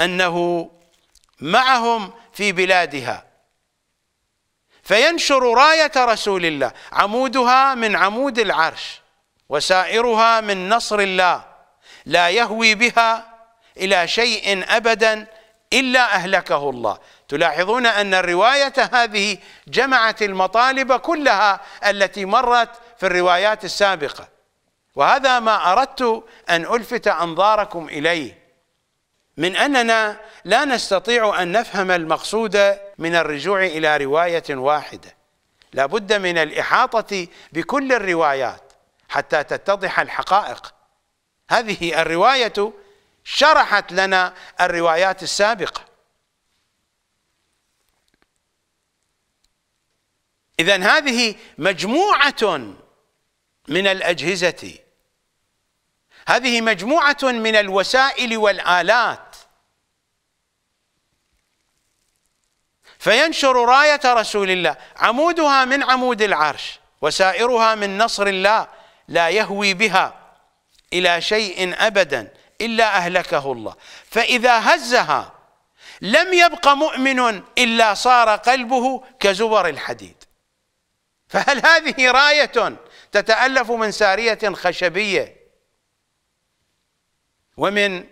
أنه معهم في بلادها فينشر راية رسول الله عمودها من عمود العرش وسائرها من نصر الله لا يهوي بها إلى شيء أبدا إلا أهلكه الله تلاحظون أن الرواية هذه جمعت المطالب كلها التي مرت في الروايات السابقة وهذا ما أردت أن ألفت أنظاركم إليه من أننا لا نستطيع أن نفهم المقصود من الرجوع إلى رواية واحدة لابد من الإحاطة بكل الروايات حتى تتضح الحقائق هذه الرواية شرحت لنا الروايات السابقة إذا هذه مجموعة من الأجهزة هذه مجموعة من الوسائل والآلات فينشر راية رسول الله عمودها من عمود العرش وسائرها من نصر الله لا يهوي بها إلى شيء أبدا إلا أهلكه الله فإذا هزها لم يبق مؤمن إلا صار قلبه كزبر الحديد فهل هذه راية تتألف من سارية خشبية ومن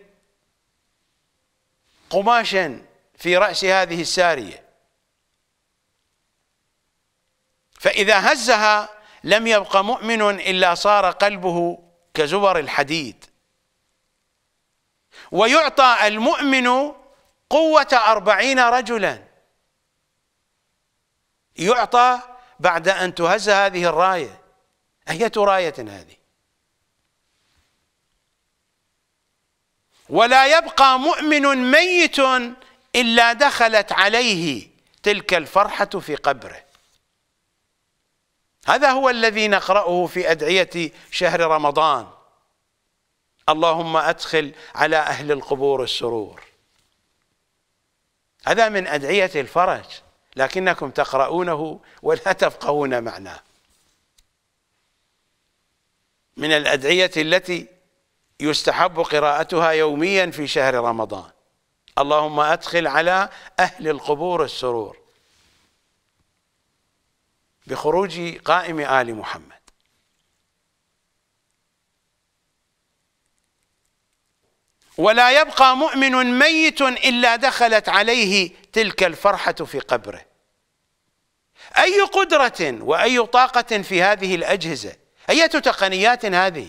قماش في رأس هذه السارية فإذا هزها لم يبق مؤمن إلا صار قلبه كزبر الحديد ويعطى المؤمن قوة أربعين رجلا يعطى بعد أن تهز هذه الراية أية راية هذه ولا يبقى مؤمن ميت إلا دخلت عليه تلك الفرحة في قبره هذا هو الذي نقرأه في أدعية شهر رمضان اللهم أدخل على أهل القبور السرور هذا من أدعية الفرج لكنكم تقرؤونه ولا تفقهون معناه من الأدعية التي يستحب قراءتها يوميا في شهر رمضان اللهم أدخل على أهل القبور السرور بخروج قائم آل محمد ولا يبقى مؤمن ميت إلا دخلت عليه تلك الفرحة في قبره أي قدرة وأي طاقة في هذه الأجهزة أية تقنيات هذه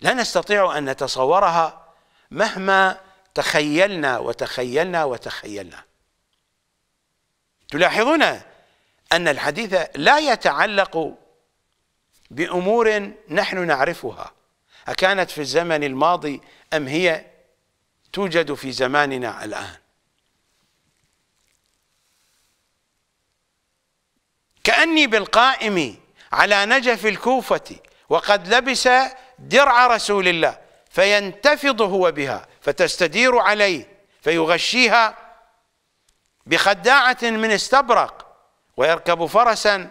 لا نستطيع أن نتصورها مهما تخيلنا وتخيلنا وتخيلنا تلاحظون أن الحديث لا يتعلق بأمور نحن نعرفها أكانت في الزمن الماضي أم هي توجد في زماننا الآن كأني بالقائم على نجف الكوفة وقد لبس درع رسول الله فينتفض هو بها فتستدير عليه فيغشيها بخداعة من استبرق ويركب فرسا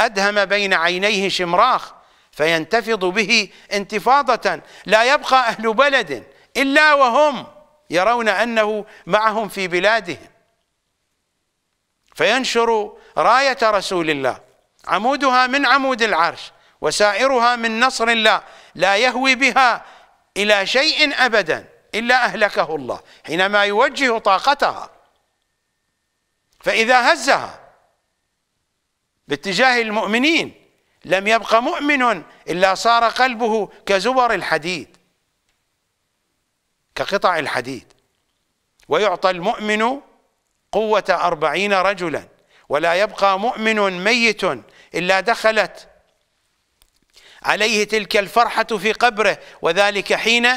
أدهم بين عينيه شمراخ فينتفض به انتفاضة لا يبقى أهل بلد إلا وهم يرون أنه معهم في بلادهم فينشر راية رسول الله عمودها من عمود العرش وسائرها من نصر الله لا يهوي بها إلى شيء أبدا إلا أهلكه الله حينما يوجه طاقتها فإذا هزها باتجاه المؤمنين لم يبقى مؤمن إلا صار قلبه كزبر الحديد كقطع الحديد ويعطى المؤمن قوة أربعين رجلا ولا يبقى مؤمن ميت إلا دخلت عليه تلك الفرحة في قبره وذلك حين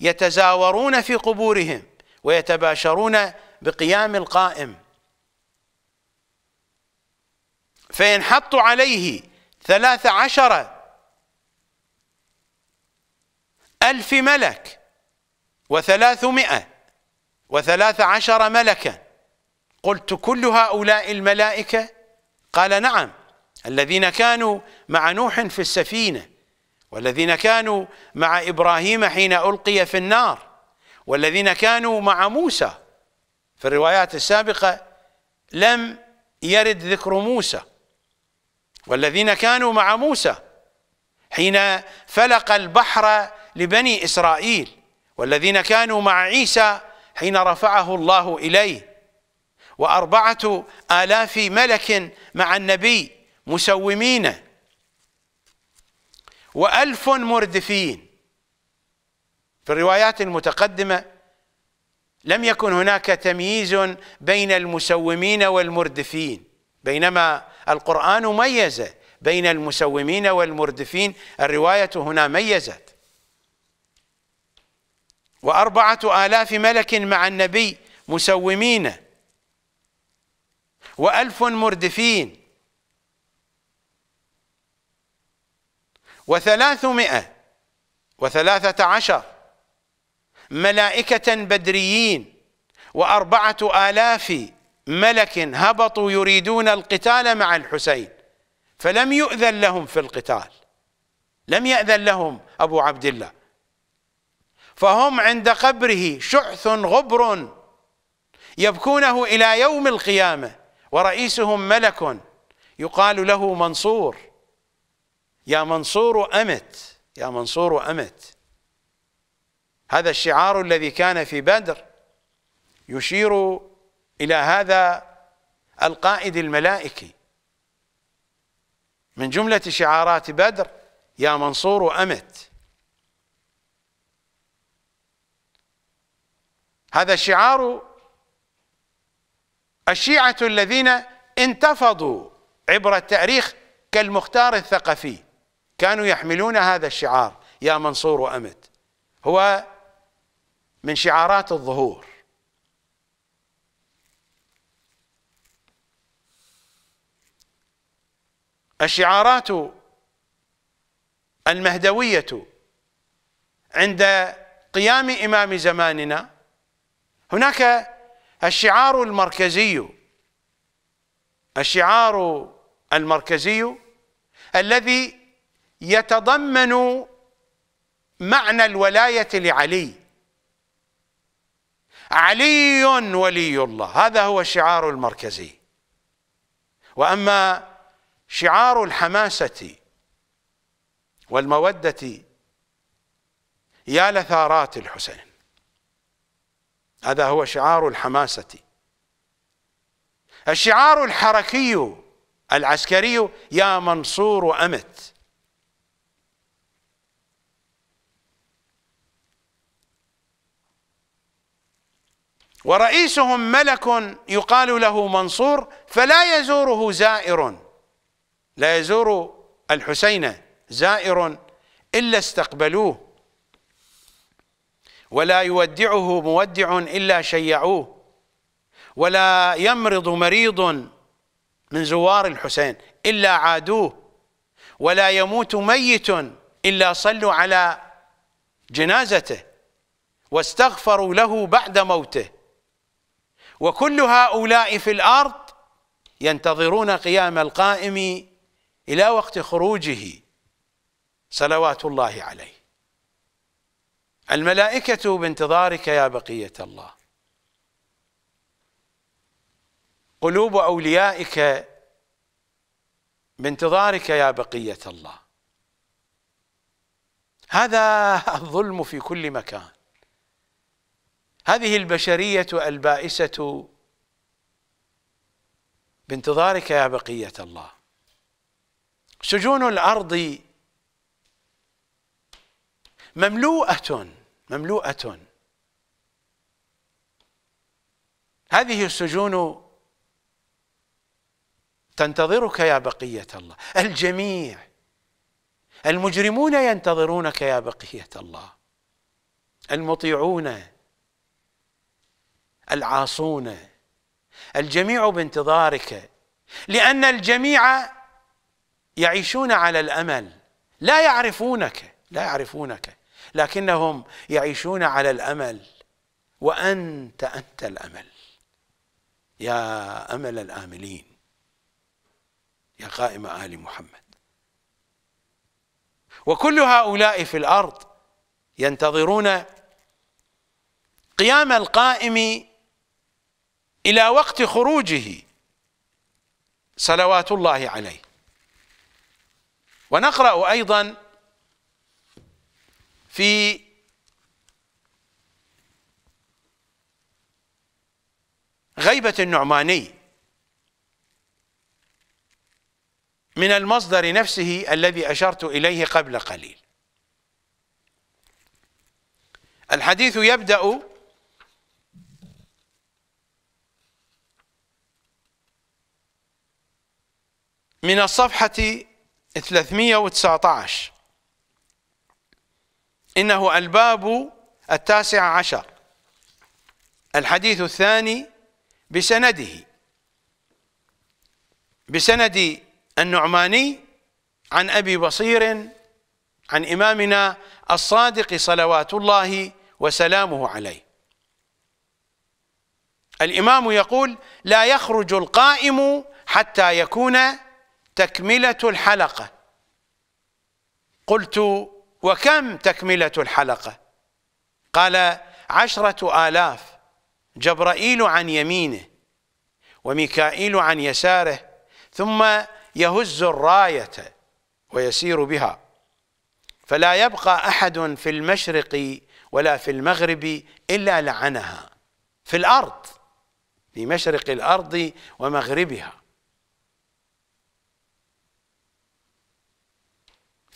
يتزاورون في قبورهم ويتباشرون بقيام القائم فينحط عليه ثلاثة عشر ألف ملك وثلاثمائة وثلاث عشر ملكا قلت كل هؤلاء الملائكة قال نعم الذين كانوا مع نوح في السفينة والذين كانوا مع إبراهيم حين ألقي في النار والذين كانوا مع موسى في الروايات السابقة لم يرد ذكر موسى والذين كانوا مع موسى حين فلق البحر لبني إسرائيل والذين كانوا مع عيسى حين رفعه الله إليه وأربعة آلاف ملك مع النبي مسومين وألف مردفين في الروايات المتقدمة لم يكن هناك تمييز بين المسومين والمردفين بينما القرآن ميز بين المسومين والمردفين الرواية هنا ميزت وأربعة آلاف ملك مع النبي مسومين وألف مردفين وثلاثمائة وثلاثة عشر ملائكة بدريين وأربعة آلاف ملك هبطوا يريدون القتال مع الحسين فلم يؤذن لهم في القتال لم يأذن لهم أبو عبد الله فهم عند قبره شعث غبر يبكونه إلى يوم القيامة ورئيسهم ملك يقال له منصور يا منصور أمت يا منصور أمت هذا الشعار الذي كان في بدر يشير إلى هذا القائد الملائكي من جملة شعارات بدر يا منصور أمت هذا الشعار الشيعة الذين انتفضوا عبر التاريخ كالمختار الثقفي كانوا يحملون هذا الشعار يا منصور أمت هو من شعارات الظهور الشعارات المهدوية عند قيام إمام زماننا هناك الشعار المركزي الشعار المركزي الذي يتضمن معنى الولاية لعلي علي ولي الله هذا هو الشعار المركزي وأما شعار الحماسة والمودة يا لثارات الحسين هذا هو شعار الحماسة الشعار الحركي العسكري يا منصور أمت ورئيسهم ملك يقال له منصور فلا يزوره زائر لا يزور الحسين زائر إلا استقبلوه ولا يودعه مودع إلا شيعوه ولا يمرض مريض من زوار الحسين إلا عادوه ولا يموت ميت إلا صلوا على جنازته واستغفروا له بعد موته وكل هؤلاء في الأرض ينتظرون قيام القائم إلى وقت خروجه صلوات الله عليه الملائكة بانتظارك يا بقية الله قلوب أوليائك بانتظارك يا بقية الله هذا الظلم في كل مكان هذه البشرية البائسة بانتظارك يا بقية الله سجون الارض مملوءه مملوءه هذه السجون تنتظرك يا بقيه الله الجميع المجرمون ينتظرونك يا بقيه الله المطيعون العاصون الجميع بانتظارك لان الجميع يعيشون على الامل لا يعرفونك لا يعرفونك لكنهم يعيشون على الامل وانت انت الامل يا امل الاملين يا قائم ال محمد وكل هؤلاء في الارض ينتظرون قيام القائم الى وقت خروجه صلوات الله عليه ونقرأ أيضا في غيبة النعماني من المصدر نفسه الذي أشرت إليه قبل قليل الحديث يبدأ من الصفحة 319 إنه الباب التاسع عشر الحديث الثاني بسنده بسند النعماني عن أبي بصير عن إمامنا الصادق صلوات الله وسلامه عليه الإمام يقول لا يخرج القائم حتى يكون تكملة الحلقة قلت وكم تكملة الحلقة قال عشرة آلاف جبرائيل عن يمينه وميكائيل عن يساره ثم يهز الراية ويسير بها فلا يبقى أحد في المشرق ولا في المغرب إلا لعنها في الأرض في مشرق الأرض ومغربها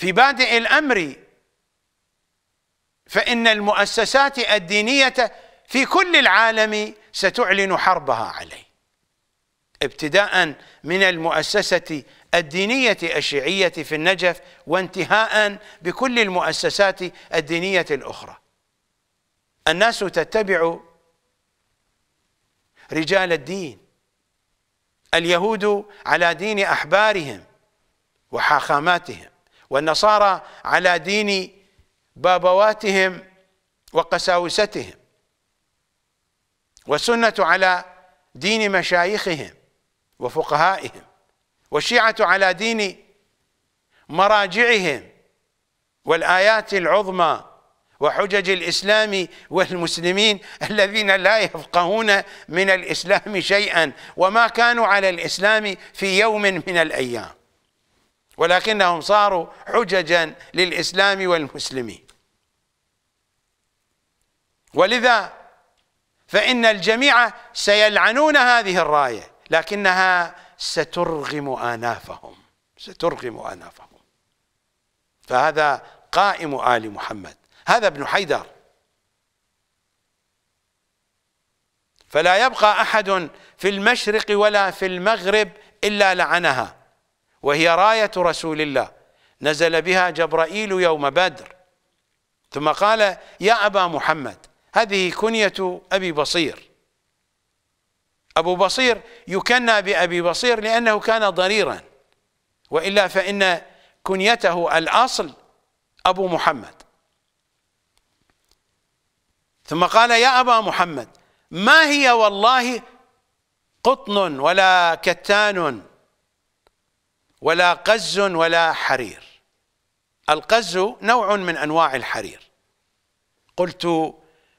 في بادئ الأمر فإن المؤسسات الدينية في كل العالم ستعلن حربها عليه ابتداء من المؤسسة الدينية الشيعية في النجف وانتهاء بكل المؤسسات الدينية الأخرى الناس تتبع رجال الدين اليهود على دين أحبارهم وحاخاماتهم والنصارى على دين بابواتهم وقساوستهم والسنة على دين مشايخهم وفقهائهم والشيعة على دين مراجعهم والآيات العظمى وحجج الإسلام والمسلمين الذين لا يفقهون من الإسلام شيئا وما كانوا على الإسلام في يوم من الأيام ولكنهم صاروا حججا للإسلام والمسلمين ولذا فإن الجميع سيلعنون هذه الراية لكنها سترغم آنافهم سترغم آنافهم فهذا قائم آل محمد هذا ابن حيدر فلا يبقى أحد في المشرق ولا في المغرب إلا لعنها وهي راية رسول الله نزل بها جبرائيل يوم بدر ثم قال يا أبا محمد هذه كنية أبي بصير أبو بصير يكنى بأبي بصير لأنه كان ضريرا وإلا فإن كنيته الأصل أبو محمد ثم قال يا أبا محمد ما هي والله قطن ولا كتان ولا قز ولا حرير القز نوع من أنواع الحرير قلت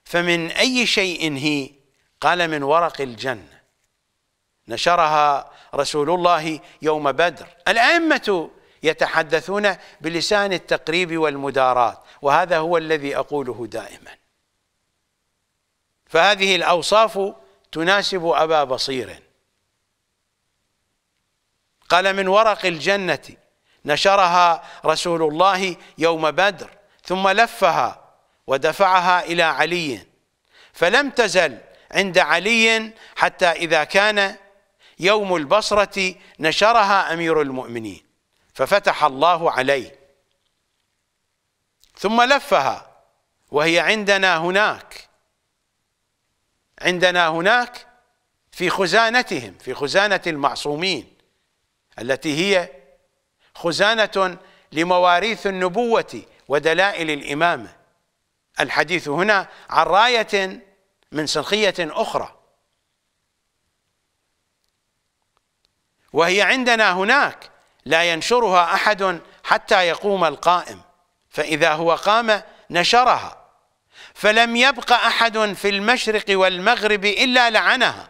فمن أي شيء هي قال من ورق الجنة نشرها رسول الله يوم بدر الأئمة يتحدثون بلسان التقريب والمدارات وهذا هو الذي أقوله دائما فهذه الأوصاف تناسب أبا بصير قال من ورق الجنة نشرها رسول الله يوم بدر ثم لفها ودفعها إلى علي فلم تزل عند علي حتى إذا كان يوم البصرة نشرها أمير المؤمنين ففتح الله عليه ثم لفها وهي عندنا هناك عندنا هناك في خزانتهم في خزانة المعصومين التي هي خزانة لمواريث النبوة ودلائل الإمامة الحديث هنا عن راية من سنخية أخرى وهي عندنا هناك لا ينشرها أحد حتى يقوم القائم فإذا هو قام نشرها فلم يبق أحد في المشرق والمغرب إلا لعنها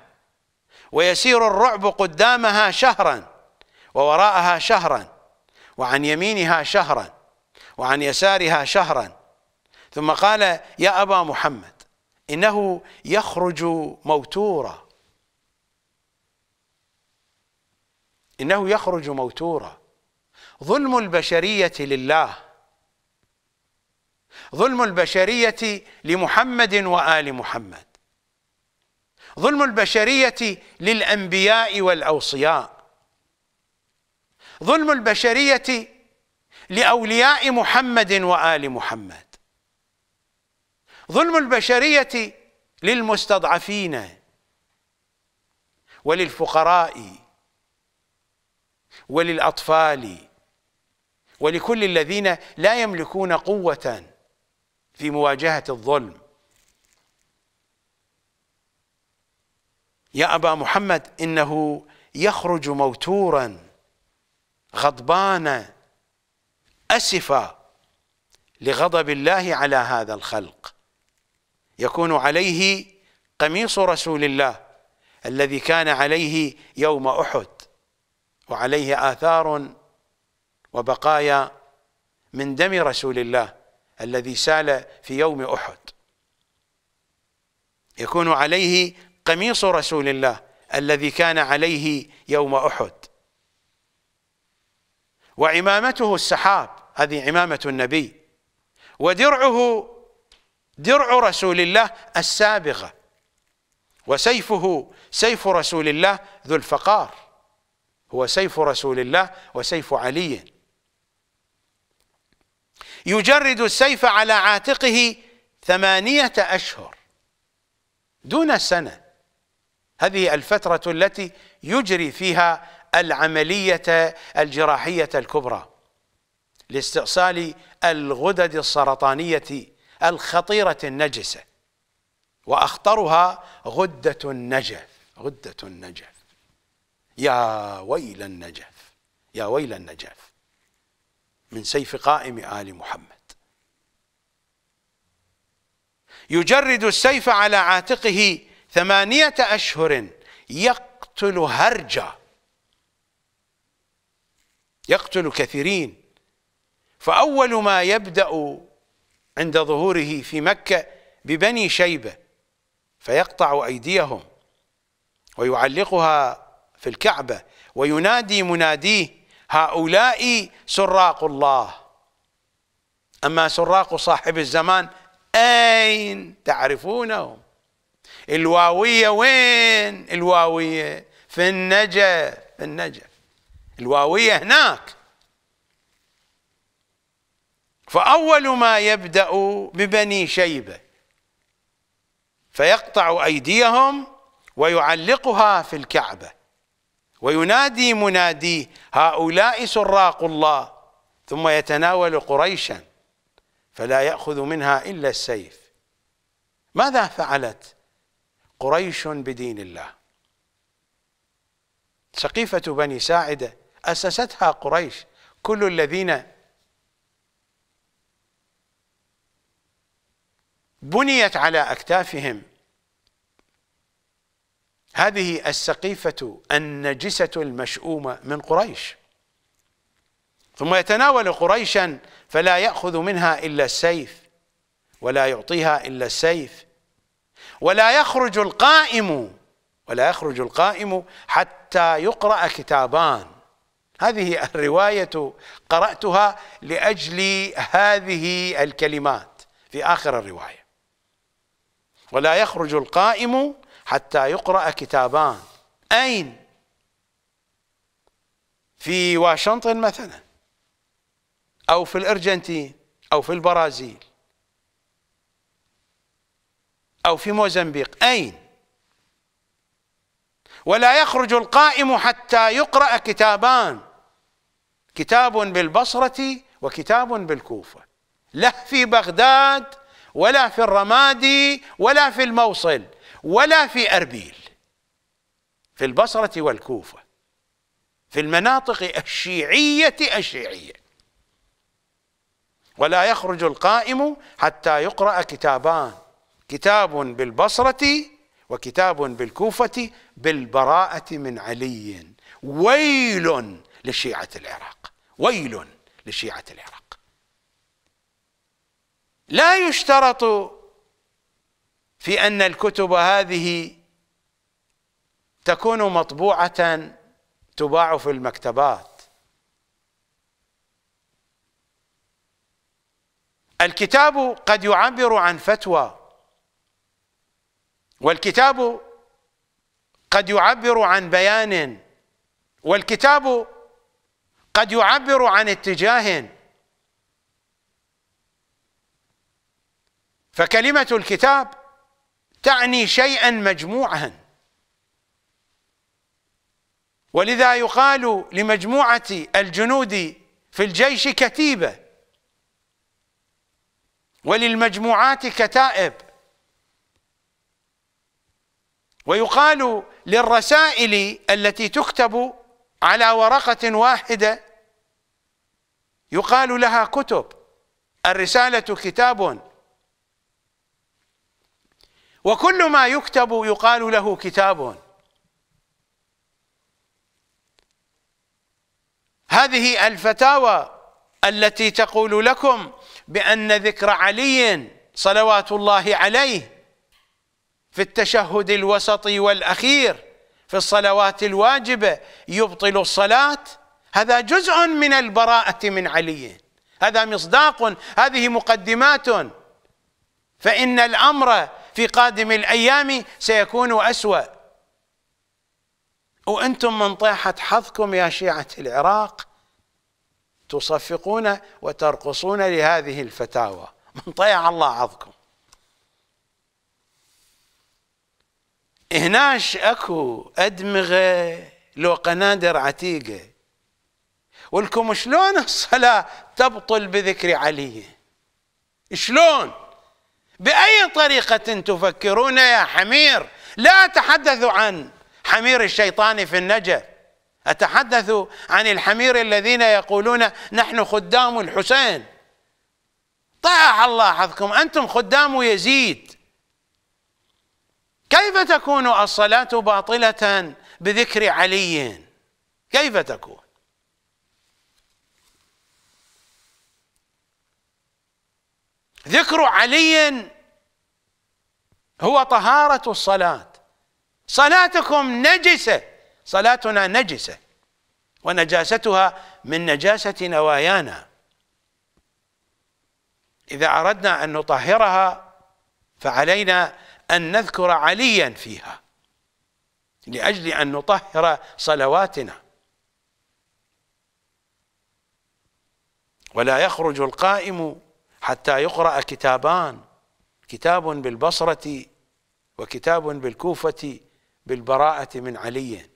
ويسير الرعب قدامها شهرا ووراءها شهرا وعن يمينها شهرا وعن يسارها شهرا ثم قال يا أبا محمد إنه يخرج موتورا إنه يخرج موتورا ظلم البشرية لله ظلم البشرية لمحمد وآل محمد ظلم البشرية للأنبياء والأوصياء ظلم البشرية لأولياء محمد وآل محمد ظلم البشرية للمستضعفين وللفقراء وللأطفال ولكل الذين لا يملكون قوة في مواجهة الظلم يا أبا محمد إنه يخرج موتورا غضبانة أسفة لغضب الله على هذا الخلق يكون عليه قميص رسول الله الذي كان عليه يوم أحد وعليه آثار وبقايا من دم رسول الله الذي سال في يوم أحد يكون عليه قميص رسول الله الذي كان عليه يوم أحد وعمامته السحاب هذه عمامة النبي ودرعه درع رسول الله السابغة وسيفه سيف رسول الله ذو الفقار هو سيف رسول الله وسيف علي يجرد السيف على عاتقه ثمانية أشهر دون سنة هذه الفترة التي يجري فيها العملية الجراحية الكبرى لاستئصال الغدد السرطانية الخطيرة النجسة وأخطرها غدة النجف غدة النجف يا ويل النجف يا ويل النجف من سيف قائم آل محمد يجرد السيف على عاتقه ثمانية أشهر يقتل هرجا يقتل كثيرين فأول ما يبدأ عند ظهوره في مكة ببني شيبة فيقطع أيديهم ويعلقها في الكعبة وينادي مناديه هؤلاء سراق الله أما سراق صاحب الزمان أين تعرفونهم الواوية وين الواوية في النجف في النجف الواوية هناك فأول ما يبدأ ببني شيبة فيقطع أيديهم ويعلقها في الكعبة وينادي منادي هؤلاء سراق الله ثم يتناول قريشا فلا يأخذ منها إلا السيف ماذا فعلت قريش بدين الله سقيفة بني ساعده أسستها قريش كل الذين بنيت على أكتافهم هذه السقيفة النجسة المشؤومة من قريش ثم يتناول قريشا فلا يأخذ منها إلا السيف ولا يعطيها إلا السيف ولا يخرج القائم ولا يخرج القائم حتى يقرأ كتابان هذه الرواية قرأتها لأجل هذه الكلمات في آخر الرواية ولا يخرج القائم حتى يقرأ كتابان أين؟ في واشنطن مثلا أو في الأرجنتين أو في البرازيل أو في موزمبيق أين؟ ولا يخرج القائم حتى يقرأ كتابان كتاب بالبصرة وكتاب بالكوفة لا في بغداد ولا في الرمادي ولا في الموصل ولا في أربيل في البصرة والكوفة في المناطق الشيعية الشيعية ولا يخرج القائم حتى يقرأ كتابان كتاب بالبصرة وكتاب بالكوفة بالبراءة من علي ويل لشيعة العراق ويل لشيعة العراق لا يشترط في أن الكتب هذه تكون مطبوعة تباع في المكتبات الكتاب قد يعبر عن فتوى والكتاب قد يعبر عن بيان والكتاب قد يعبر عن اتجاه فكلمة الكتاب تعني شيئا مجموعا ولذا يقال لمجموعة الجنود في الجيش كتيبة وللمجموعات كتائب ويقال للرسائل التي تكتب على ورقة واحدة يقال لها كتب الرسالة كتاب وكل ما يكتب يقال له كتاب هذه الفتاوى التي تقول لكم بأن ذكر علي صلوات الله عليه في التشهد الوسطي والأخير في الصلوات الواجبة يبطل الصلاة هذا جزء من البراءة من علي هذا مصداق هذه مقدمات فإن الأمر في قادم الأيام سيكون أسوأ وأنتم من طيحة حظكم يا شيعة العراق تصفقون وترقصون لهذه الفتاوى من طيع الله عظكم هناش اكو ادمغه لو قنادر عتيقه ولكم شلون الصلاة تبطل بذكر علي شلون بأي طريقة تفكرون يا حمير لا أتحدث عن حمير الشيطان في النجف أتحدث عن الحمير الذين يقولون نحن خدام الحسين طاح الله حظكم أنتم خدام يزيد كيف تكون الصلاة باطلة بذكر علي كيف تكون ذكر علي هو طهارة الصلاة صلاتكم نجسة صلاتنا نجسة ونجاستها من نجاسة نوايانا إذا أردنا أن نطهرها فعلينا أن نذكر عليا فيها لأجل أن نطهر صلواتنا ولا يخرج القائم حتى يقرأ كتابان كتاب بالبصرة وكتاب بالكوفة بالبراءة من علي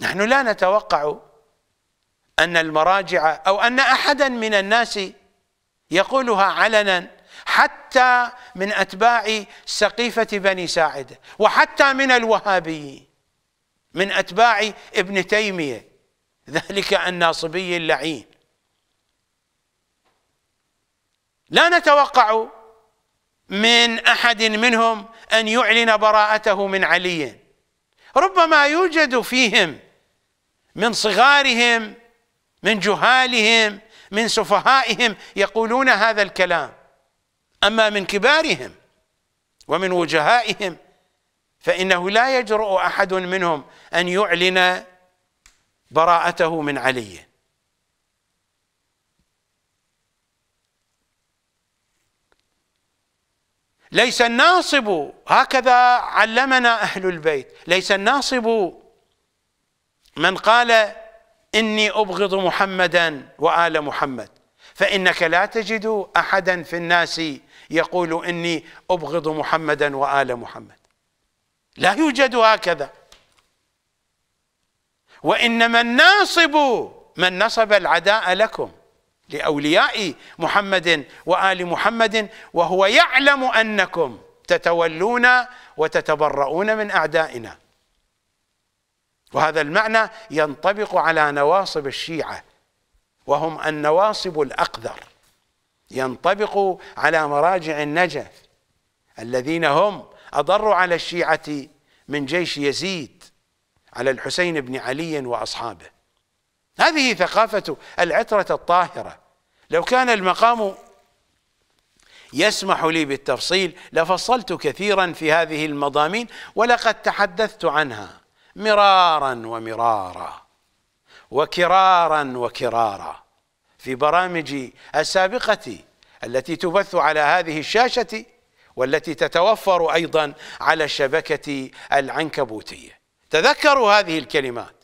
نحن لا نتوقع أن المراجع أو أن أحدا من الناس يقولها علنا حتى من أتباع سقيفة بني ساعدة وحتى من الوهابيين من أتباع ابن تيمية ذلك الناصبي اللعين لا نتوقع من احد منهم ان يعلن براءته من علي ربما يوجد فيهم من صغارهم من جهالهم من سفهائهم يقولون هذا الكلام اما من كبارهم ومن وجهائهم فانه لا يجرؤ احد منهم ان يعلن براءته من علي ليس الناصب هكذا علمنا أهل البيت ليس الناصب من قال إني أبغض محمدا وآل محمد فإنك لا تجد أحدا في الناس يقول إني أبغض محمدا وآل محمد لا يوجد هكذا وإنما الناصب من نصب العداء لكم لأولياء محمد وآل محمد وهو يعلم أنكم تتولون وتتبرؤون من أعدائنا وهذا المعنى ينطبق على نواصب الشيعة وهم النواصب الأقذر ينطبق على مراجع النجف الذين هم أضروا على الشيعة من جيش يزيد على الحسين بن علي وأصحابه هذه ثقافة العترة الطاهرة لو كان المقام يسمح لي بالتفصيل لفصلت كثيرا في هذه المضامين ولقد تحدثت عنها مرارا ومرارا وكرارا وكرارا في برامجي السابقة التي تبث على هذه الشاشة والتي تتوفر أيضا على الشبكة العنكبوتية تذكروا هذه الكلمات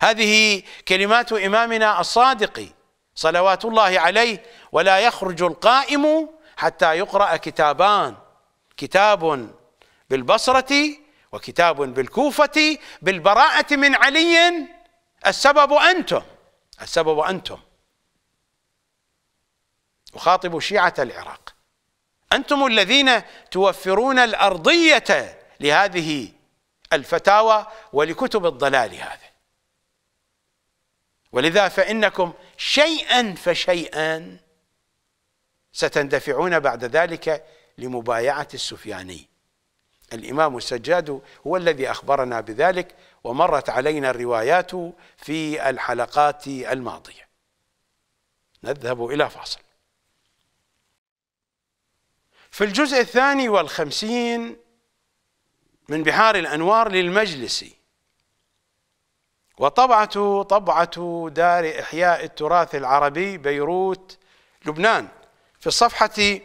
هذه كلمات إمامنا الصادق صلوات الله عليه ولا يخرج القائم حتى يقرأ كتابان كتاب بالبصرة وكتاب بالكوفة بالبراءة من علي السبب أنتم السبب أنتم أخاطب شيعة العراق أنتم الذين توفرون الأرضية لهذه الفتاوى ولكتب الضلال هذه ولذا فإنكم شيئا فشيئا ستندفعون بعد ذلك لمبايعة السفياني الإمام السجاد هو الذي أخبرنا بذلك ومرت علينا الروايات في الحلقات الماضية نذهب إلى فاصل في الجزء الثاني والخمسين من بحار الأنوار للمجلسي وطبعته طبعة دار إحياء التراث العربي بيروت لبنان في الصفحة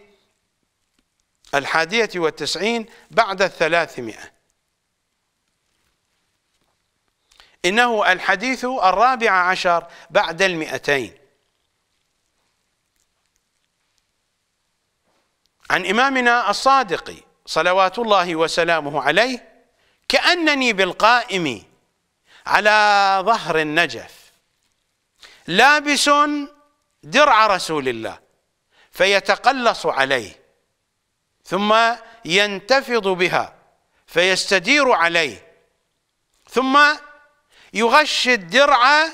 الحادية والتسعين بعد الثلاثمائة إنه الحديث الرابع عشر بعد المئتين عن إمامنا الصادق صلوات الله وسلامه عليه كأنني بالقائم على ظهر النجف لابس درع رسول الله فيتقلص عليه ثم ينتفض بها فيستدير عليه ثم يغش الدرع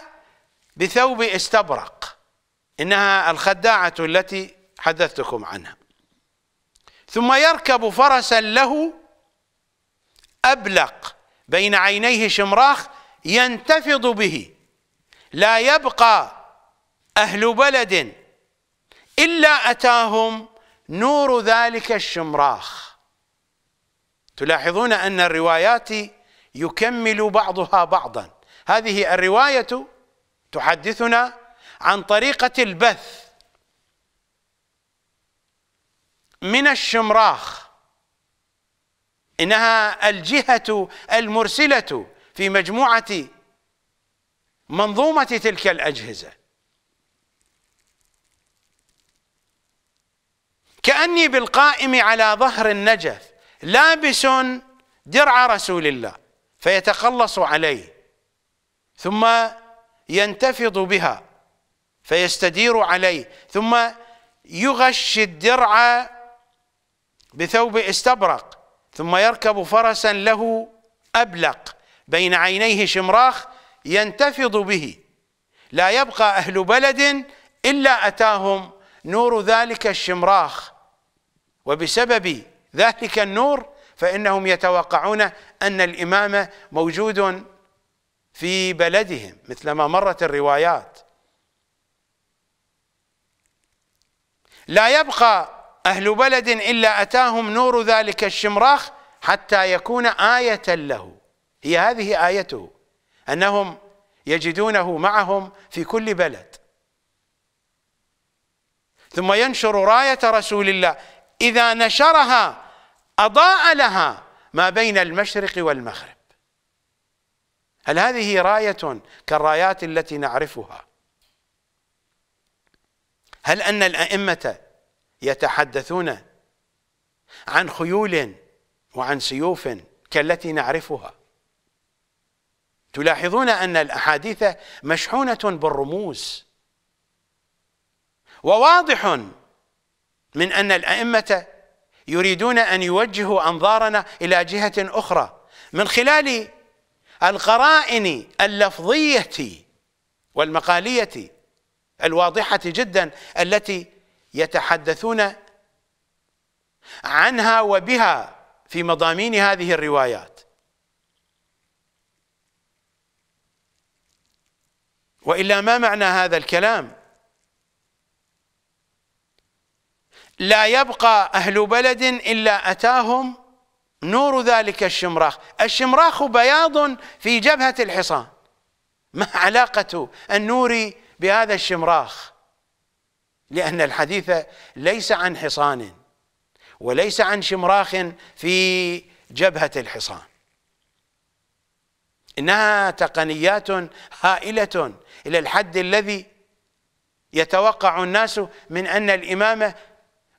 بثوب استبرق إنها الخداعة التي حدثتكم عنها ثم يركب فرسا له أبلق بين عينيه شمراخ ينتفض به لا يبقى أهل بلد إلا أتاهم نور ذلك الشمراخ تلاحظون أن الروايات يكمل بعضها بعضا هذه الرواية تحدثنا عن طريقة البث من الشمراخ إنها الجهة المرسلة في مجموعة منظومة تلك الأجهزة كأني بالقائم على ظهر النجف لابس درع رسول الله فيتقلص عليه ثم ينتفض بها فيستدير عليه ثم يغش الدرع بثوب استبرق ثم يركب فرسا له أبلق بين عينيه شمراخ ينتفض به لا يبقى أهل بلد إلا أتاهم نور ذلك الشمراخ وبسبب ذلك النور فإنهم يتوقعون أن الإمام موجود في بلدهم مثلما مرت الروايات لا يبقى أهل بلد إلا أتاهم نور ذلك الشمراخ حتى يكون آية له هي هذه آيته أنهم يجدونه معهم في كل بلد ثم ينشر راية رسول الله إذا نشرها أضاء لها ما بين المشرق والمغرب هل هذه راية كالرايات التي نعرفها هل أن الأئمة يتحدثون عن خيول وعن سيوف كالتي نعرفها تلاحظون أن الأحاديث مشحونة بالرموز وواضح من أن الأئمة يريدون أن يوجهوا أنظارنا إلى جهة أخرى من خلال القرائن اللفظية والمقالية الواضحة جدا التي يتحدثون عنها وبها في مضامين هذه الروايات والا ما معنى هذا الكلام لا يبقى اهل بلد الا اتاهم نور ذلك الشمراخ الشمراخ بياض في جبهه الحصان ما علاقه النور بهذا الشمراخ لان الحديث ليس عن حصان وليس عن شمراخ في جبهه الحصان انها تقنيات هائله إلى الحد الذي يتوقع الناس من أن الإمامة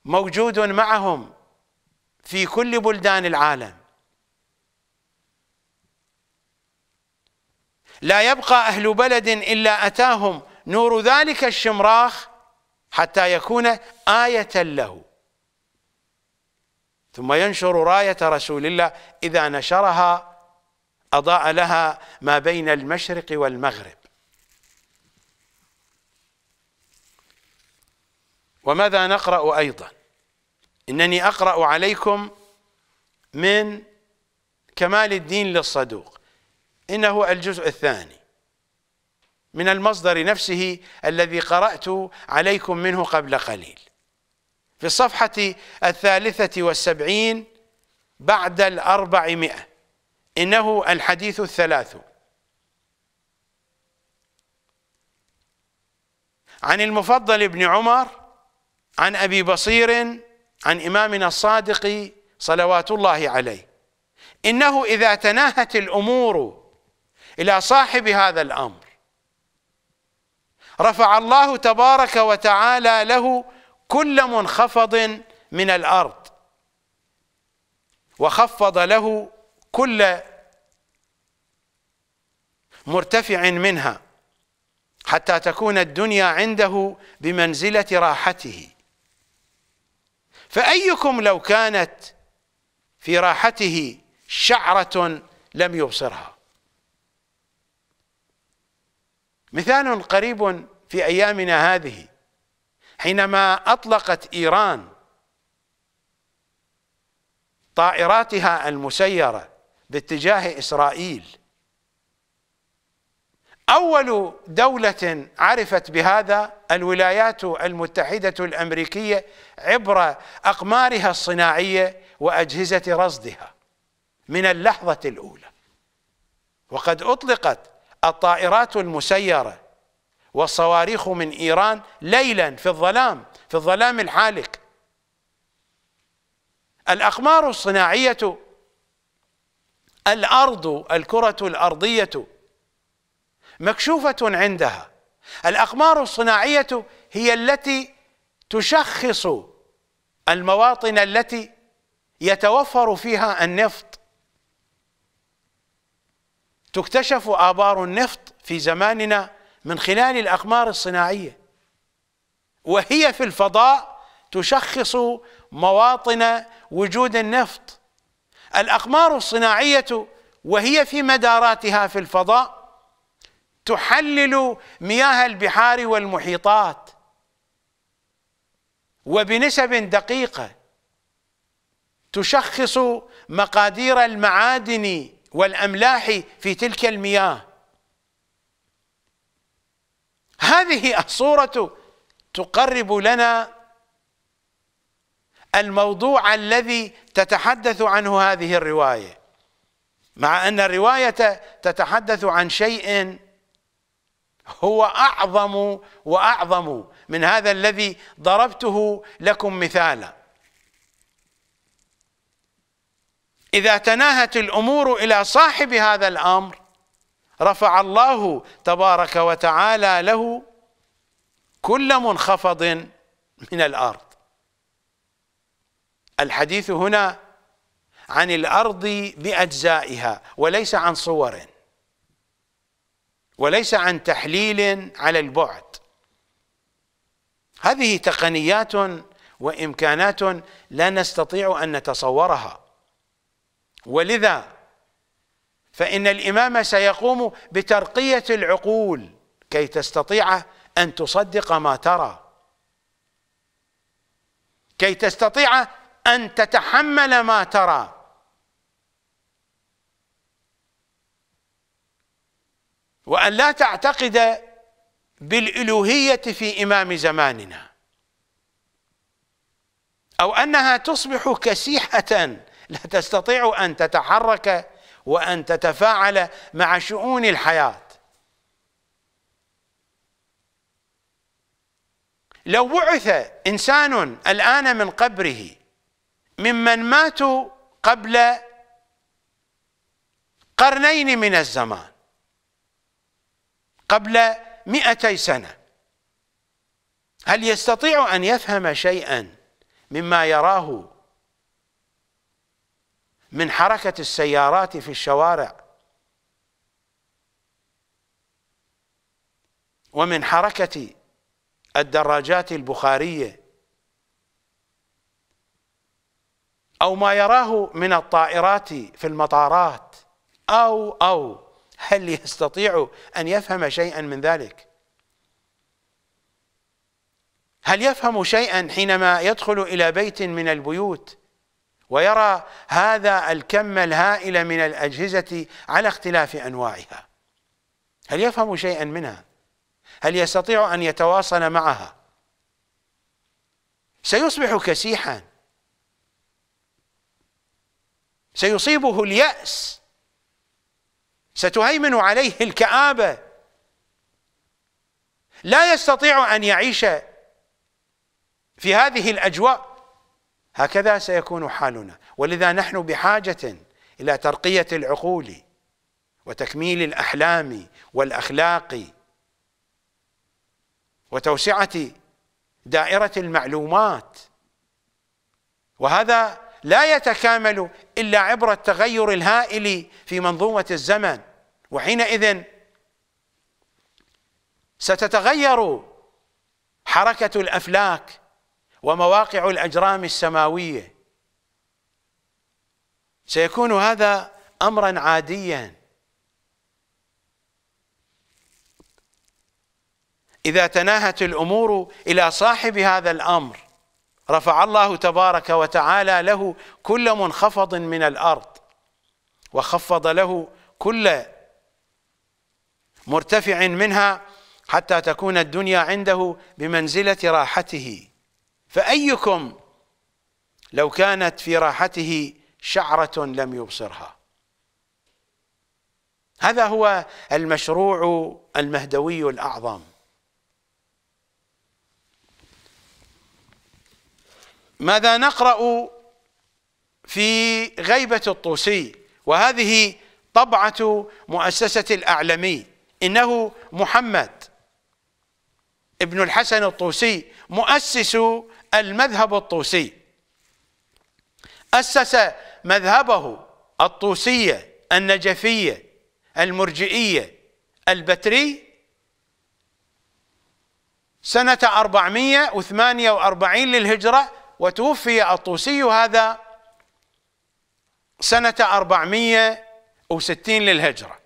موجود معهم في كل بلدان العالم لا يبقى أهل بلد إلا أتاهم نور ذلك الشمراخ حتى يكون آية له ثم ينشر راية رسول الله إذا نشرها أضاء لها ما بين المشرق والمغرب وماذا نقرأ أيضا إنني أقرأ عليكم من كمال الدين للصدوق إنه الجزء الثاني من المصدر نفسه الذي قرأت عليكم منه قبل قليل في الصفحة الثالثة والسبعين بعد الأربعمائة إنه الحديث الثلاث عن المفضل بن عمر عن أبي بصير عن إمامنا الصادق صلوات الله عليه إنه إذا تناهت الأمور إلى صاحب هذا الأمر رفع الله تبارك وتعالى له كل منخفض من الأرض وخفض له كل مرتفع منها حتى تكون الدنيا عنده بمنزلة راحته فأيكم لو كانت في راحته شعرة لم يبصرها مثال قريب في أيامنا هذه حينما أطلقت إيران طائراتها المسيرة باتجاه إسرائيل أول دولة عرفت بهذا الولايات المتحدة الأمريكية عبر أقمارها الصناعية وأجهزة رصدها من اللحظة الأولى وقد أطلقت الطائرات المسيرة والصواريخ من إيران ليلا في الظلام في الظلام الحالك الأقمار الصناعية الأرض الكرة الأرضية مكشوفة عندها الأقمار الصناعية هي التي تشخص المواطن التي يتوفر فيها النفط تكتشف آبار النفط في زماننا من خلال الأقمار الصناعية وهي في الفضاء تشخص مواطن وجود النفط الأقمار الصناعية وهي في مداراتها في الفضاء تحلل مياه البحار والمحيطات وبنسب دقيقة تشخص مقادير المعادن والأملاح في تلك المياه هذه الصورة تقرب لنا الموضوع الذي تتحدث عنه هذه الرواية مع أن الرواية تتحدث عن شيء هو اعظم واعظم من هذا الذي ضربته لكم مثالا اذا تناهت الامور الى صاحب هذا الامر رفع الله تبارك وتعالى له كل منخفض من الارض الحديث هنا عن الارض باجزائها وليس عن صور وليس عن تحليل على البعد هذه تقنيات وامكانات لا نستطيع ان نتصورها ولذا فان الامام سيقوم بترقيه العقول كي تستطيع ان تصدق ما ترى كي تستطيع ان تتحمل ما ترى وأن لا تعتقد بالألوهية في إمام زماننا أو أنها تصبح كسيحة لا تستطيع أن تتحرك وأن تتفاعل مع شؤون الحياة لو بعث إنسان الآن من قبره ممن ماتوا قبل قرنين من الزمان قبل مئتي سنة هل يستطيع أن يفهم شيئا مما يراه من حركة السيارات في الشوارع ومن حركة الدراجات البخارية أو ما يراه من الطائرات في المطارات أو أو هل يستطيع أن يفهم شيئا من ذلك هل يفهم شيئا حينما يدخل إلى بيت من البيوت ويرى هذا الكم الهائل من الأجهزة على اختلاف أنواعها هل يفهم شيئا منها هل يستطيع أن يتواصل معها سيصبح كسيحا سيصيبه اليأس ستهيمن عليه الكآبة لا يستطيع أن يعيش في هذه الأجواء هكذا سيكون حالنا ولذا نحن بحاجة إلى ترقية العقول وتكميل الأحلام والأخلاق وتوسعة دائرة المعلومات وهذا لا يتكامل إلا عبر التغير الهائل في منظومة الزمن وحينئذ ستتغير حركة الأفلاك ومواقع الأجرام السماوية سيكون هذا أمرا عاديا إذا تناهت الأمور إلى صاحب هذا الأمر رفع الله تبارك وتعالى له كل منخفض من الارض وخفض له كل مرتفع منها حتى تكون الدنيا عنده بمنزله راحته فايكم لو كانت في راحته شعره لم يبصرها هذا هو المشروع المهدوي الاعظم ماذا نقرأ في غيبة الطوسي وهذه طبعة مؤسسة الأعلمي إنه محمد ابن الحسن الطوسي مؤسس المذهب الطوسي أسس مذهبه الطوسية النجفية المرجئية البتري سنة 448 للهجرة وتوفي الطوسي هذا سنة 460 للهجرة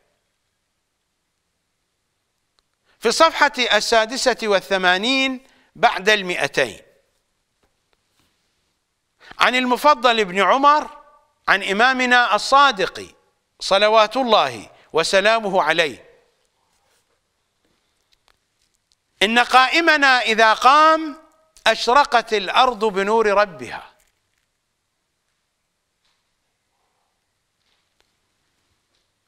في الصفحة السادسة والثمانين بعد المئتين عن المفضل بن عمر عن إمامنا الصادق صلوات الله وسلامه عليه إن قائمنا إذا قام أشرقت الأرض بنور ربها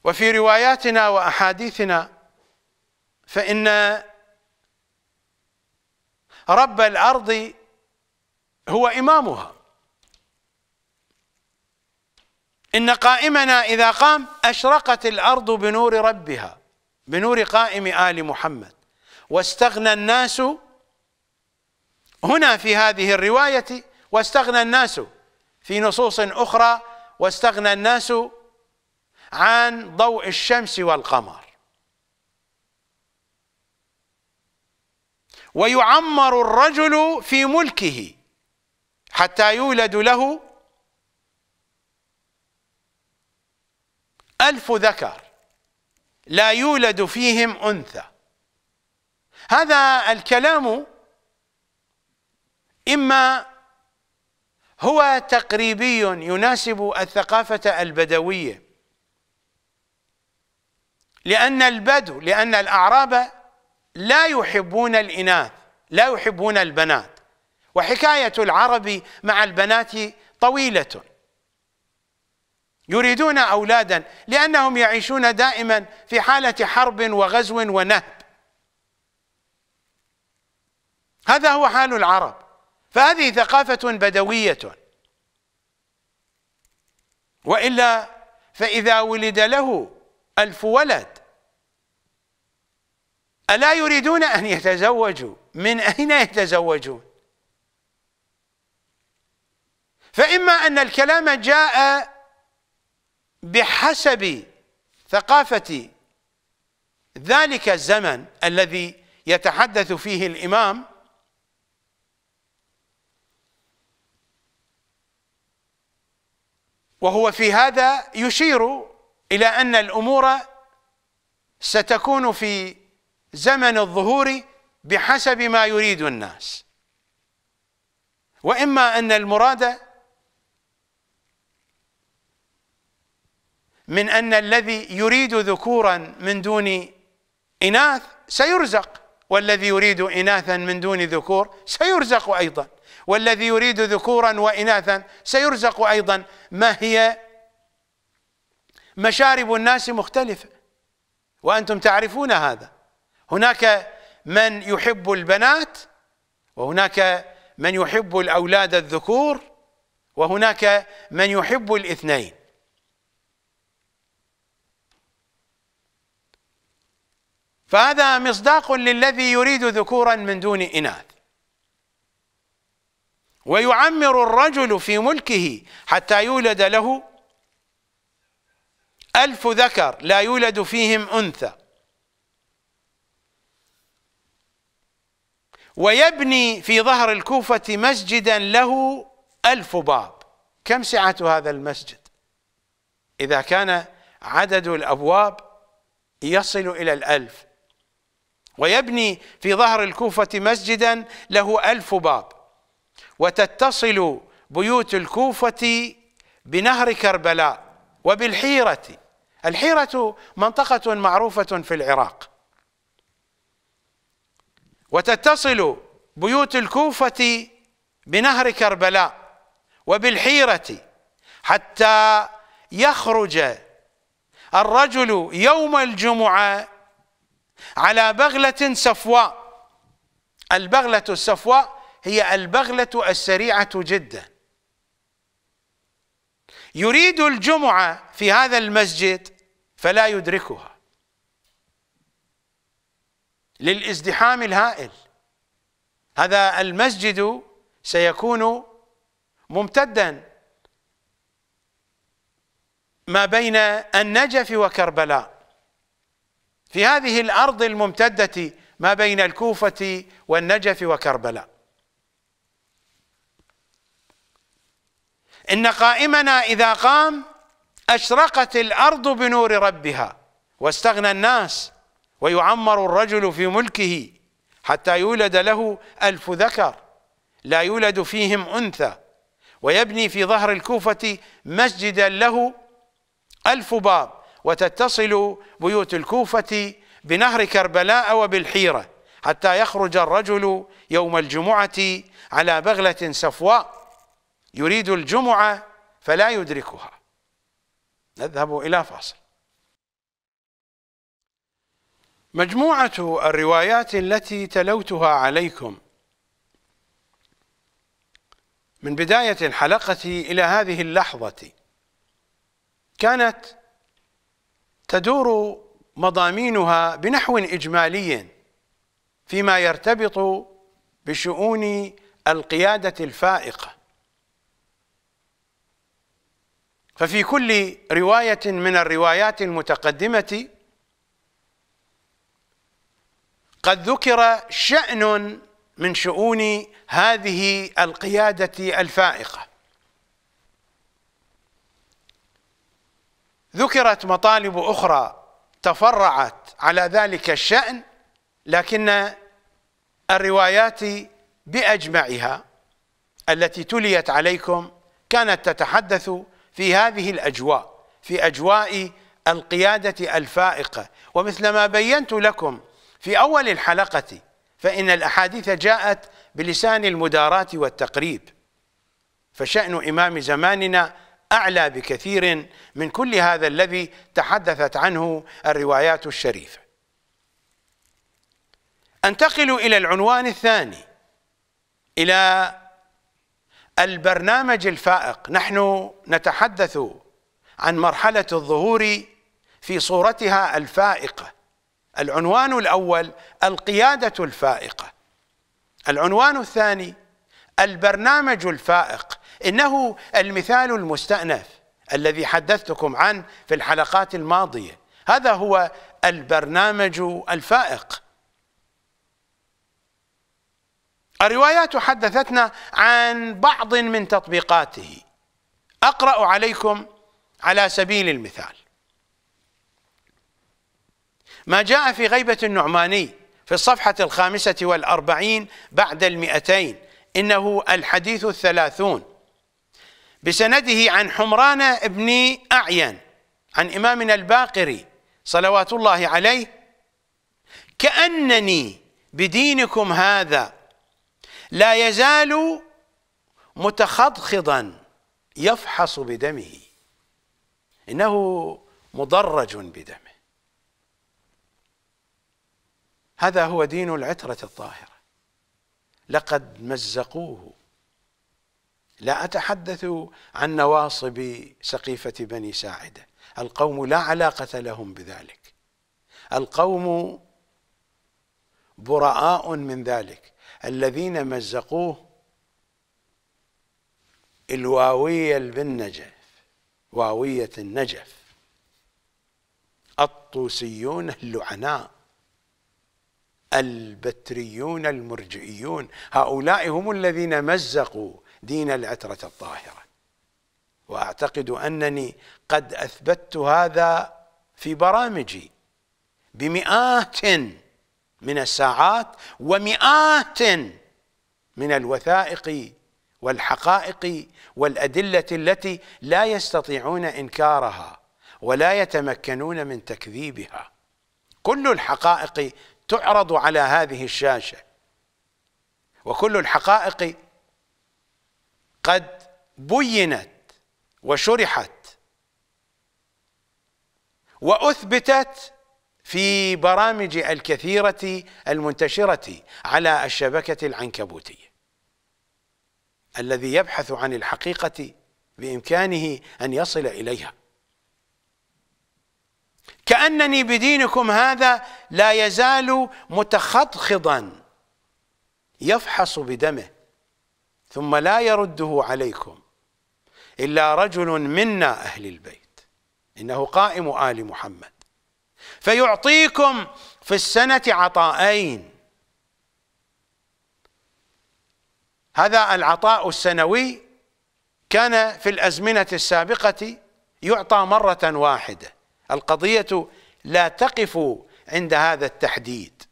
وفي رواياتنا وأحاديثنا فإن رب الأرض هو إمامها إن قائمنا إذا قام أشرقت الأرض بنور ربها بنور قائم آل محمد واستغنى الناس هنا في هذه الرواية واستغنى الناس في نصوص أخرى واستغنى الناس عن ضوء الشمس والقمر ويعمر الرجل في ملكه حتى يولد له ألف ذكر لا يولد فيهم أنثى هذا الكلام إما هو تقريبي يناسب الثقافة البدوية لأن البدو لأن الأعراب لا يحبون الإناث لا يحبون البنات وحكاية العرب مع البنات طويلة يريدون أولادا لأنهم يعيشون دائما في حالة حرب وغزو ونهب هذا هو حال العرب فهذه ثقافة بدوية وإلا فإذا ولد له ألف ولد ألا يريدون أن يتزوجوا من أين يتزوجون فإما أن الكلام جاء بحسب ثقافة ذلك الزمن الذي يتحدث فيه الإمام وهو في هذا يشير إلى أن الأمور ستكون في زمن الظهور بحسب ما يريد الناس وإما أن المراد من أن الذي يريد ذكورا من دون إناث سيرزق والذي يريد إناثا من دون ذكور سيرزق أيضا والذي يريد ذكورا وإناثا سيرزق أيضا ما هي مشارب الناس مختلفة وأنتم تعرفون هذا هناك من يحب البنات وهناك من يحب الأولاد الذكور وهناك من يحب الاثنين فهذا مصداق للذي يريد ذكورا من دون إناث ويعمر الرجل في ملكه حتى يولد له ألف ذكر لا يولد فيهم أنثى ويبني في ظهر الكوفة مسجدا له ألف باب كم سعة هذا المسجد إذا كان عدد الأبواب يصل إلى الألف ويبني في ظهر الكوفة مسجدا له ألف باب وتتصل بيوت الكوفة بنهر كربلاء وبالحيرة الحيرة منطقة معروفة في العراق وتتصل بيوت الكوفة بنهر كربلاء وبالحيرة حتى يخرج الرجل يوم الجمعة على بغلة صفواء البغلة الصفواء هي البغلة السريعة جدا يريد الجمعة في هذا المسجد فلا يدركها للازدحام الهائل هذا المسجد سيكون ممتدا ما بين النجف وكربلاء في هذه الأرض الممتدة ما بين الكوفة والنجف وكربلاء إن قائمنا إذا قام أشرقت الأرض بنور ربها واستغنى الناس ويعمر الرجل في ملكه حتى يولد له ألف ذكر لا يولد فيهم أنثى ويبني في ظهر الكوفة مسجدا له ألف باب وتتصل بيوت الكوفة بنهر كربلاء وبالحيرة حتى يخرج الرجل يوم الجمعة على بغلة صفواء يريد الجمعة فلا يدركها نذهب إلى فاصل مجموعة الروايات التي تلوتها عليكم من بداية الحلقة إلى هذه اللحظة كانت تدور مضامينها بنحو إجمالي فيما يرتبط بشؤون القيادة الفائقة ففي كل رواية من الروايات المتقدمة قد ذكر شأن من شؤون هذه القيادة الفائقة ذكرت مطالب أخرى تفرعت على ذلك الشأن لكن الروايات بأجمعها التي تليت عليكم كانت تتحدث في هذه الأجواء في أجواء القيادة الفائقة ومثلما بينت لكم في أول الحلقة فإن الأحاديث جاءت بلسان المداراة والتقريب فشأن إمام زماننا أعلى بكثير من كل هذا الذي تحدثت عنه الروايات الشريفة أنتقل إلى العنوان الثاني إلى البرنامج الفائق نحن نتحدث عن مرحلة الظهور في صورتها الفائقة العنوان الأول القيادة الفائقة العنوان الثاني البرنامج الفائق إنه المثال المستأنف الذي حدثتكم عنه في الحلقات الماضية هذا هو البرنامج الفائق الروايات حدثتنا عن بعض من تطبيقاته أقرأ عليكم على سبيل المثال ما جاء في غيبة النعماني في الصفحة الخامسة والأربعين بعد المئتين إنه الحديث الثلاثون بسنده عن حمران بن أعين عن إمامنا الباقري صلوات الله عليه كأنني بدينكم هذا لا يزال متخضخضا يفحص بدمه إنه مضرج بدمه هذا هو دين العترة الطاهرة لقد مزقوه لا أتحدث عن نواصب سقيفة بني ساعدة القوم لا علاقة لهم بذلك القوم براء من ذلك الذين مزقوه الواوية بالنجف واوية النجف الطوسيون اللعناء البتريون المرجئيون هؤلاء هم الذين مزقوا دين العترة الطاهرة وأعتقد أنني قد أثبتت هذا في برامجي بمئات من الساعات ومئات من الوثائق والحقائق والأدلة التي لا يستطيعون إنكارها ولا يتمكنون من تكذيبها كل الحقائق تعرض على هذه الشاشة وكل الحقائق قد بينت وشرحت وأثبتت في برامج الكثيرة المنتشرة على الشبكة العنكبوتية الذي يبحث عن الحقيقة بإمكانه أن يصل إليها كأنني بدينكم هذا لا يزال متخضخضا يفحص بدمه ثم لا يرده عليكم إلا رجل منا أهل البيت إنه قائم آل محمد فيعطيكم في السنة عطاءين هذا العطاء السنوي كان في الأزمنة السابقة يعطى مرة واحدة القضية لا تقف عند هذا التحديد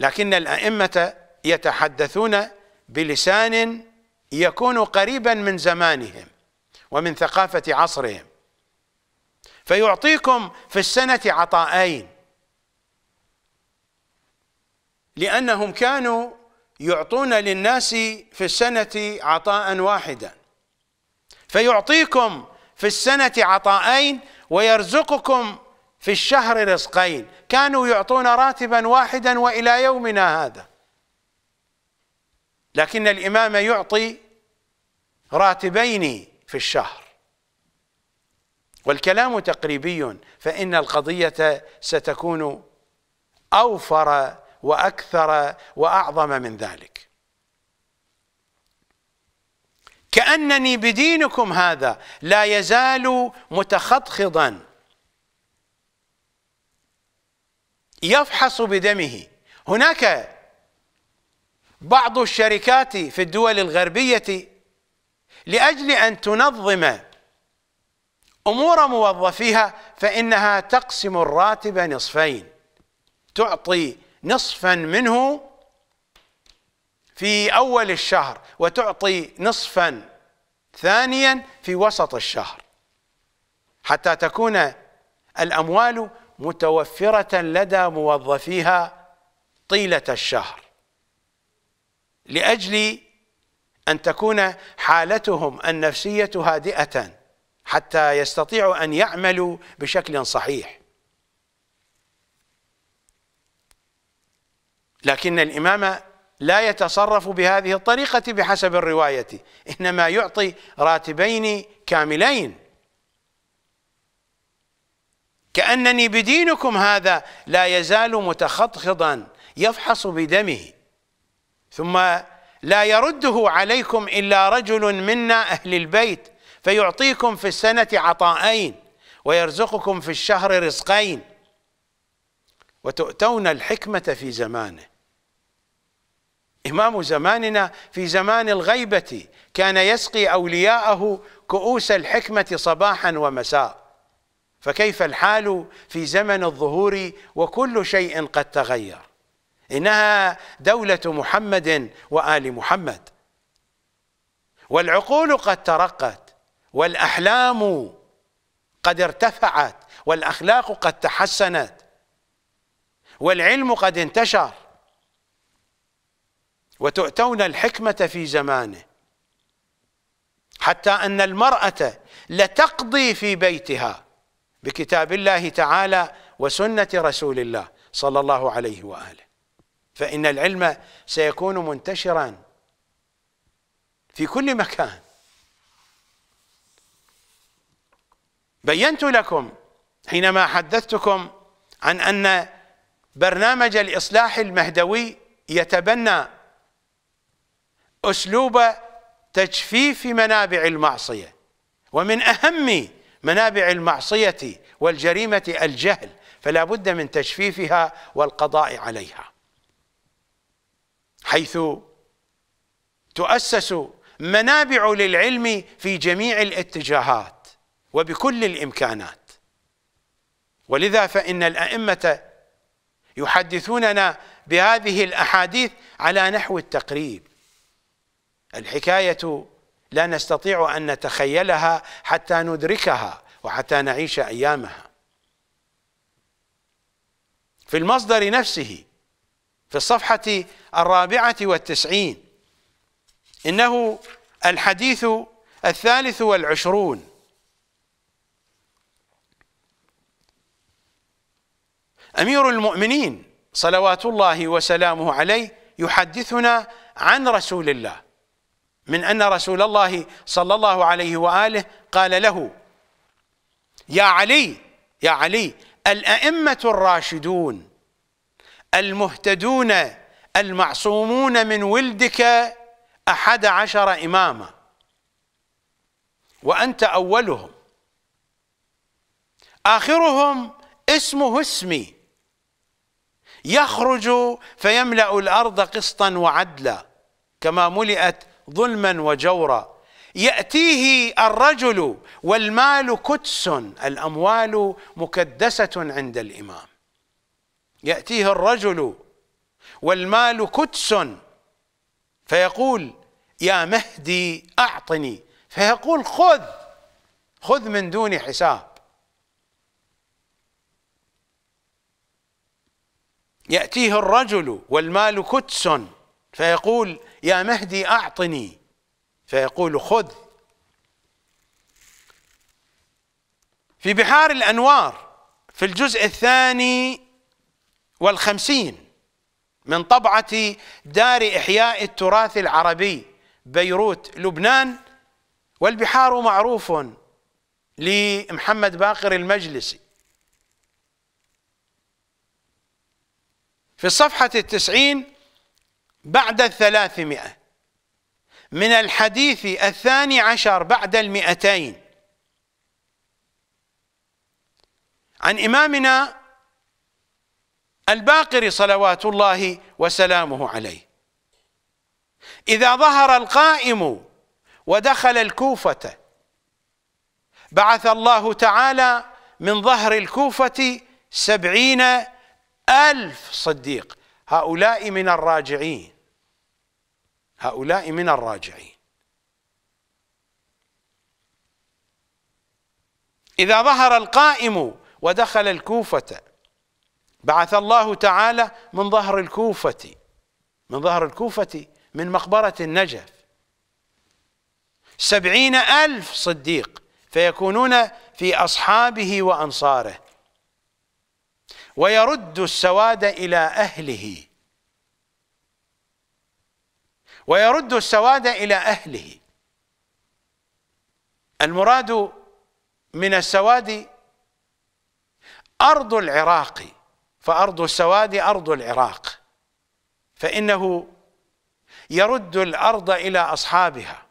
لكن الأئمة يتحدثون بلسان يكون قريبا من زمانهم ومن ثقافة عصرهم فيعطيكم في السنة عطاءين لأنهم كانوا يعطون للناس في السنة عطاء واحدا فيعطيكم في السنة عطاءين ويرزقكم في الشهر رزقين كانوا يعطون راتبا واحدا وإلى يومنا هذا لكن الإمام يعطي راتبين في الشهر والكلام تقريبي فإن القضية ستكون أوفر وأكثر وأعظم من ذلك كأنني بدينكم هذا لا يزال متخضخضا يفحص بدمه هناك بعض الشركات في الدول الغربية لأجل أن تنظم أمور موظفيها فإنها تقسم الراتب نصفين تعطي نصفا منه في أول الشهر وتعطي نصفا ثانيا في وسط الشهر حتى تكون الأموال متوفرة لدى موظفيها طيلة الشهر لأجل أن تكون حالتهم النفسية هادئة حتى يستطيعوا أن يعملوا بشكل صحيح لكن الإمام لا يتصرف بهذه الطريقة بحسب الرواية إنما يعطي راتبين كاملين كأنني بدينكم هذا لا يزال متخطخضا يفحص بدمه ثم لا يرده عليكم إلا رجل منا أهل البيت فيعطيكم في السنة عطاءين ويرزقكم في الشهر رزقين وتؤتون الحكمة في زمانه إمام زماننا في زمان الغيبة كان يسقي أولياءه كؤوس الحكمة صباحا ومساء فكيف الحال في زمن الظهور وكل شيء قد تغير إنها دولة محمد وآل محمد والعقول قد ترقت والأحلام قد ارتفعت والأخلاق قد تحسنت والعلم قد انتشر وتؤتون الحكمة في زمانه حتى أن المرأة لتقضي في بيتها بكتاب الله تعالى وسنة رسول الله صلى الله عليه وآله فإن العلم سيكون منتشرا في كل مكان بينت لكم حينما حدثتكم عن أن برنامج الإصلاح المهدوي يتبنى أسلوب تجفيف منابع المعصية ومن أهم منابع المعصية والجريمة الجهل فلا بد من تجفيفها والقضاء عليها حيث تؤسس منابع للعلم في جميع الاتجاهات وبكل الإمكانات ولذا فإن الأئمة يحدثوننا بهذه الأحاديث على نحو التقريب الحكاية لا نستطيع أن نتخيلها حتى ندركها وحتى نعيش أيامها في المصدر نفسه في الصفحة الرابعة والتسعين إنه الحديث الثالث والعشرون أمير المؤمنين صلوات الله وسلامه عليه يحدثنا عن رسول الله من أن رسول الله صلى الله عليه وآله قال له يا علي يا علي الأئمة الراشدون المهتدون المعصومون من ولدك أحد عشر إماما وأنت أولهم آخرهم اسمه اسمي يخرج فيملا الارض قسطا وعدلا كما ملئت ظلما وجورا ياتيه الرجل والمال كدس الاموال مكدسه عند الامام ياتيه الرجل والمال كدس فيقول يا مهدي اعطني فيقول خذ خذ من دون حساب يأتيه الرجل والمال كدس فيقول يا مهدي أعطني فيقول خذ في بحار الأنوار في الجزء الثاني والخمسين من طبعة دار إحياء التراث العربي بيروت لبنان والبحار معروف لمحمد باقر المجلسي في الصفحة التسعين بعد الثلاثمائة من الحديث الثاني عشر بعد المئتين عن إمامنا الباقر صلوات الله وسلامه عليه إذا ظهر القائم ودخل الكوفة بعث الله تعالى من ظهر الكوفة سبعين ألف صديق هؤلاء من الراجعين هؤلاء من الراجعين إذا ظهر القائم ودخل الكوفة بعث الله تعالى من ظهر الكوفة من ظهر الكوفة من مقبرة النجف سبعين ألف صديق فيكونون في أصحابه وأنصاره ويرد السواد إلى أهله ويرد السواد إلى أهله المراد من السواد أرض العراق فأرض السواد أرض العراق فإنه يرد الأرض إلى أصحابها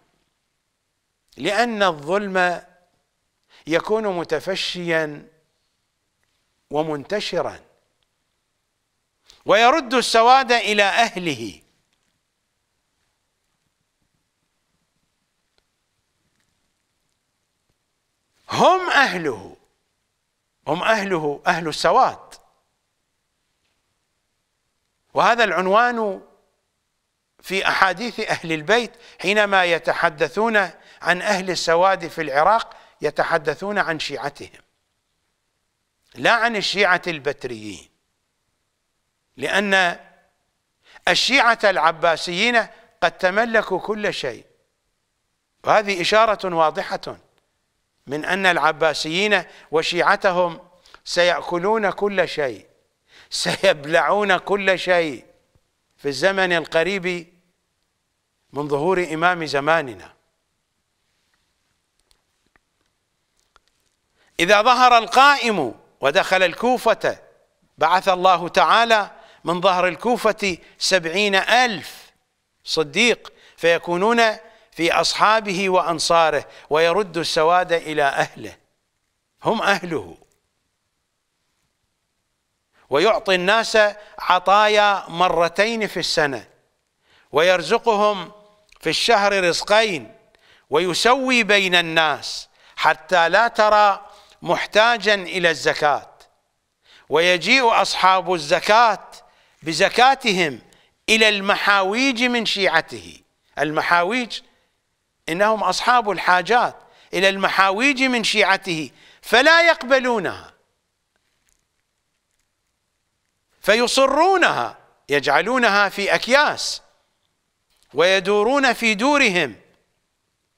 لأن الظلم يكون متفشيا ومنتشرا ويرد السواد إلى أهله هم أهله هم أهله أهل السواد وهذا العنوان في أحاديث أهل البيت حينما يتحدثون عن أهل السواد في العراق يتحدثون عن شيعتهم لا عن الشيعة البتريين لأن الشيعة العباسيين قد تملكوا كل شيء وهذه إشارة واضحة من أن العباسيين وشيعتهم سيأكلون كل شيء سيبلعون كل شيء في الزمن القريب من ظهور إمام زماننا إذا ظهر القائم ودخل الكوفة بعث الله تعالى من ظهر الكوفة سبعين ألف صديق فيكونون في أصحابه وأنصاره ويرد السواد إلى أهله هم أهله ويعطي الناس عطايا مرتين في السنة ويرزقهم في الشهر رزقين ويسوي بين الناس حتى لا ترى محتاجا إلى الزكاة ويجيء أصحاب الزكاة بزكاتهم إلى المحاويج من شيعته المحاويج إنهم أصحاب الحاجات إلى المحاويج من شيعته فلا يقبلونها فيصرونها يجعلونها في أكياس ويدورون في دورهم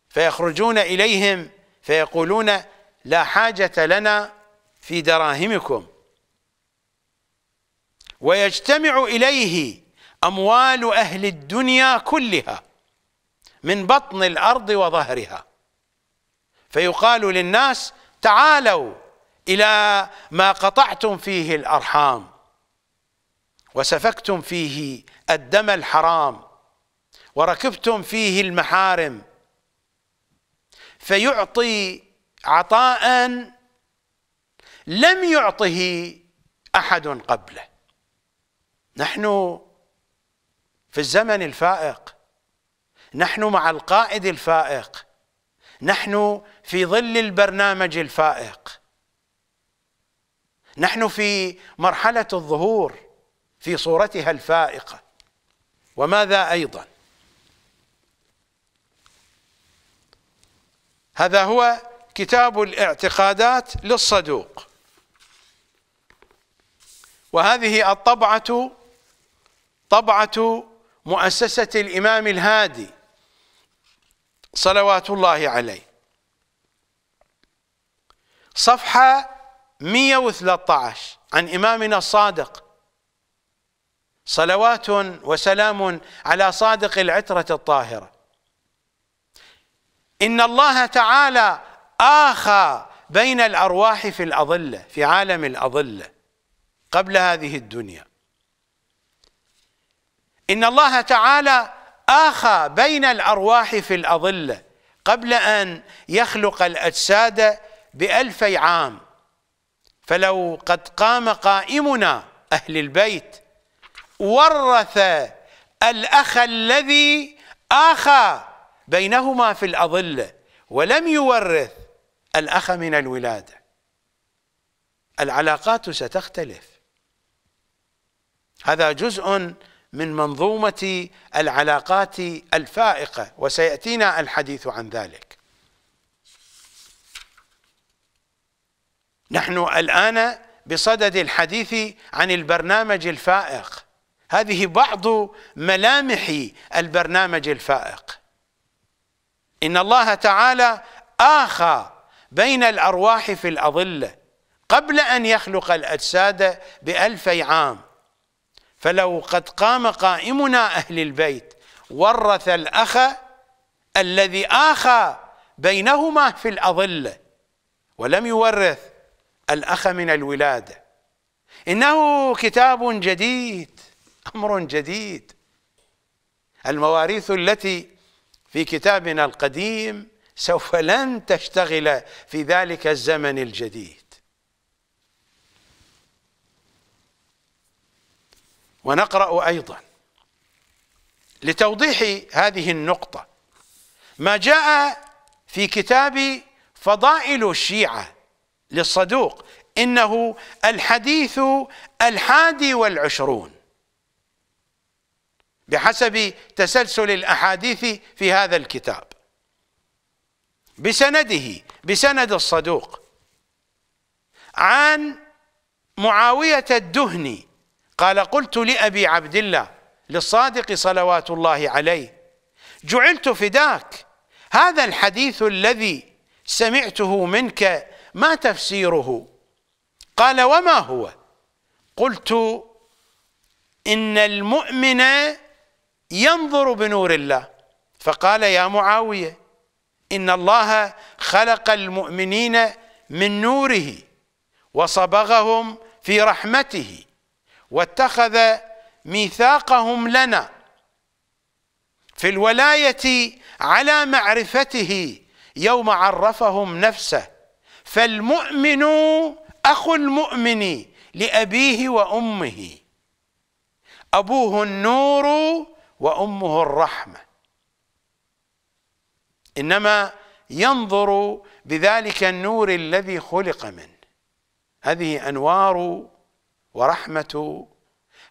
فيخرجون إليهم فيقولون لا حاجة لنا في دراهمكم ويجتمع إليه أموال أهل الدنيا كلها من بطن الأرض وظهرها فيقال للناس تعالوا إلى ما قطعتم فيه الأرحام وسفكتم فيه الدم الحرام وركبتم فيه المحارم فيعطي عطاء لم يعطه احد قبله نحن في الزمن الفائق نحن مع القائد الفائق نحن في ظل البرنامج الفائق نحن في مرحله الظهور في صورتها الفائقه وماذا ايضا هذا هو كتاب الاعتقادات للصدوق وهذه الطبعة طبعة مؤسسة الإمام الهادي صلوات الله عليه صفحة 113 عن إمامنا الصادق صلوات وسلام على صادق العترة الطاهرة إن الله تعالى آخى بين الأرواح في الأضلة في عالم الأضلة قبل هذه الدنيا إن الله تعالى آخى بين الأرواح في الأضلة قبل أن يخلق الأجساد بألفي عام فلو قد قام قائمنا أهل البيت ورث الأخ الذي آخى بينهما في الأضلة ولم يورث الأخ من الولادة العلاقات ستختلف هذا جزء من منظومة العلاقات الفائقة وسيأتينا الحديث عن ذلك نحن الآن بصدد الحديث عن البرنامج الفائق هذه بعض ملامح البرنامج الفائق إن الله تعالى آخى بين الأرواح في الأضلة قبل أن يخلق الأجساد بألفي عام فلو قد قام قائمنا أهل البيت ورث الأخ الذي آخى بينهما في الأضلة ولم يورث الأخ من الولادة إنه كتاب جديد أمر جديد المواريث التي في كتابنا القديم سوف لن تشتغل في ذلك الزمن الجديد ونقرأ أيضا لتوضيح هذه النقطة ما جاء في كتاب فضائل الشيعة للصدوق إنه الحديث الحادي والعشرون بحسب تسلسل الأحاديث في هذا الكتاب بسنده بسند الصدوق عن معاوية الدهني قال قلت لأبي عبد الله للصادق صلوات الله عليه جعلت فداك هذا الحديث الذي سمعته منك ما تفسيره قال وما هو قلت إن المؤمن ينظر بنور الله فقال يا معاوية إن الله خلق المؤمنين من نوره وصبغهم في رحمته واتخذ ميثاقهم لنا في الولاية على معرفته يوم عرفهم نفسه فالمؤمن أخو المؤمن لأبيه وأمه أبوه النور وأمه الرحمة انما ينظر بذلك النور الذي خلق منه هذه انوار ورحمه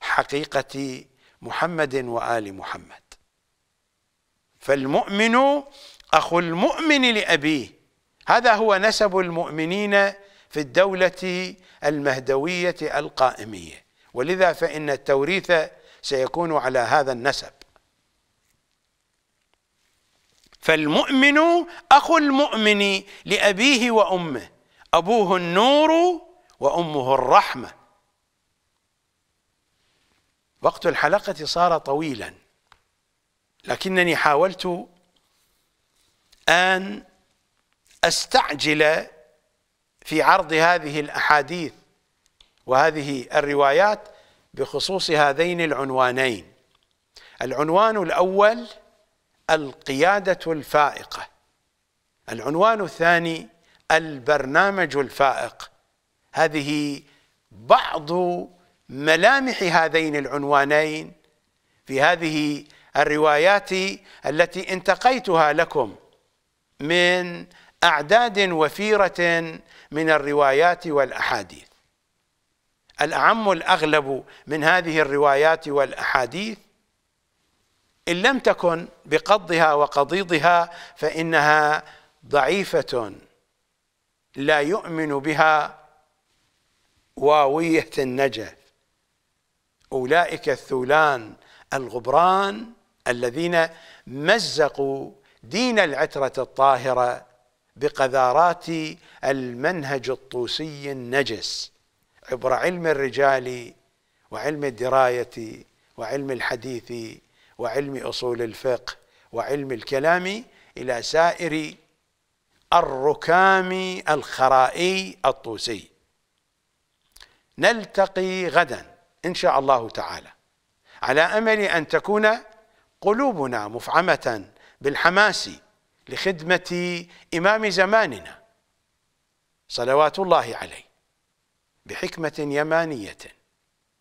حقيقه محمد وال محمد فالمؤمن اخو المؤمن لابيه هذا هو نسب المؤمنين في الدوله المهدويه القائميه ولذا فان التوريث سيكون على هذا النسب فالمؤمن اخو المؤمن لابيه وامه ابوه النور وامه الرحمه وقت الحلقه صار طويلا لكنني حاولت ان استعجل في عرض هذه الاحاديث وهذه الروايات بخصوص هذين العنوانين العنوان الاول القيادة الفائقة العنوان الثاني البرنامج الفائق هذه بعض ملامح هذين العنوانين في هذه الروايات التي انتقيتها لكم من أعداد وفيرة من الروايات والأحاديث الأعم الأغلب من هذه الروايات والأحاديث إن لم تكن بقضها وقضيضها فإنها ضعيفة لا يؤمن بها واوية النجف أولئك الثولان الغبران الذين مزقوا دين العترة الطاهرة بقذارات المنهج الطوسي النجس عبر علم الرجال وعلم الدراية وعلم الحديث وعلم أصول الفقه وعلم الكلام إلى سائر الركام الخرائي الطوسي نلتقي غدا إن شاء الله تعالى على أمل أن تكون قلوبنا مفعمة بالحماس لخدمة إمام زماننا صلوات الله عليه بحكمة يمانية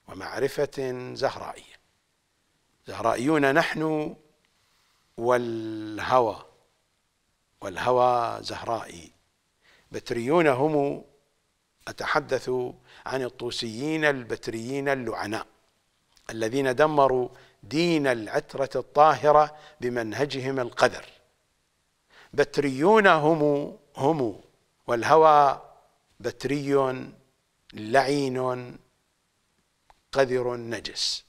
ومعرفة زهرائية زهرائيون نحن والهوى والهوى زهرائي بتريون هم أتحدث عن الطوسيين البتريين اللعناء الذين دمروا دين العترة الطاهرة بمنهجهم القذر بتريون هم هم والهوى بتري لعين قذر نجس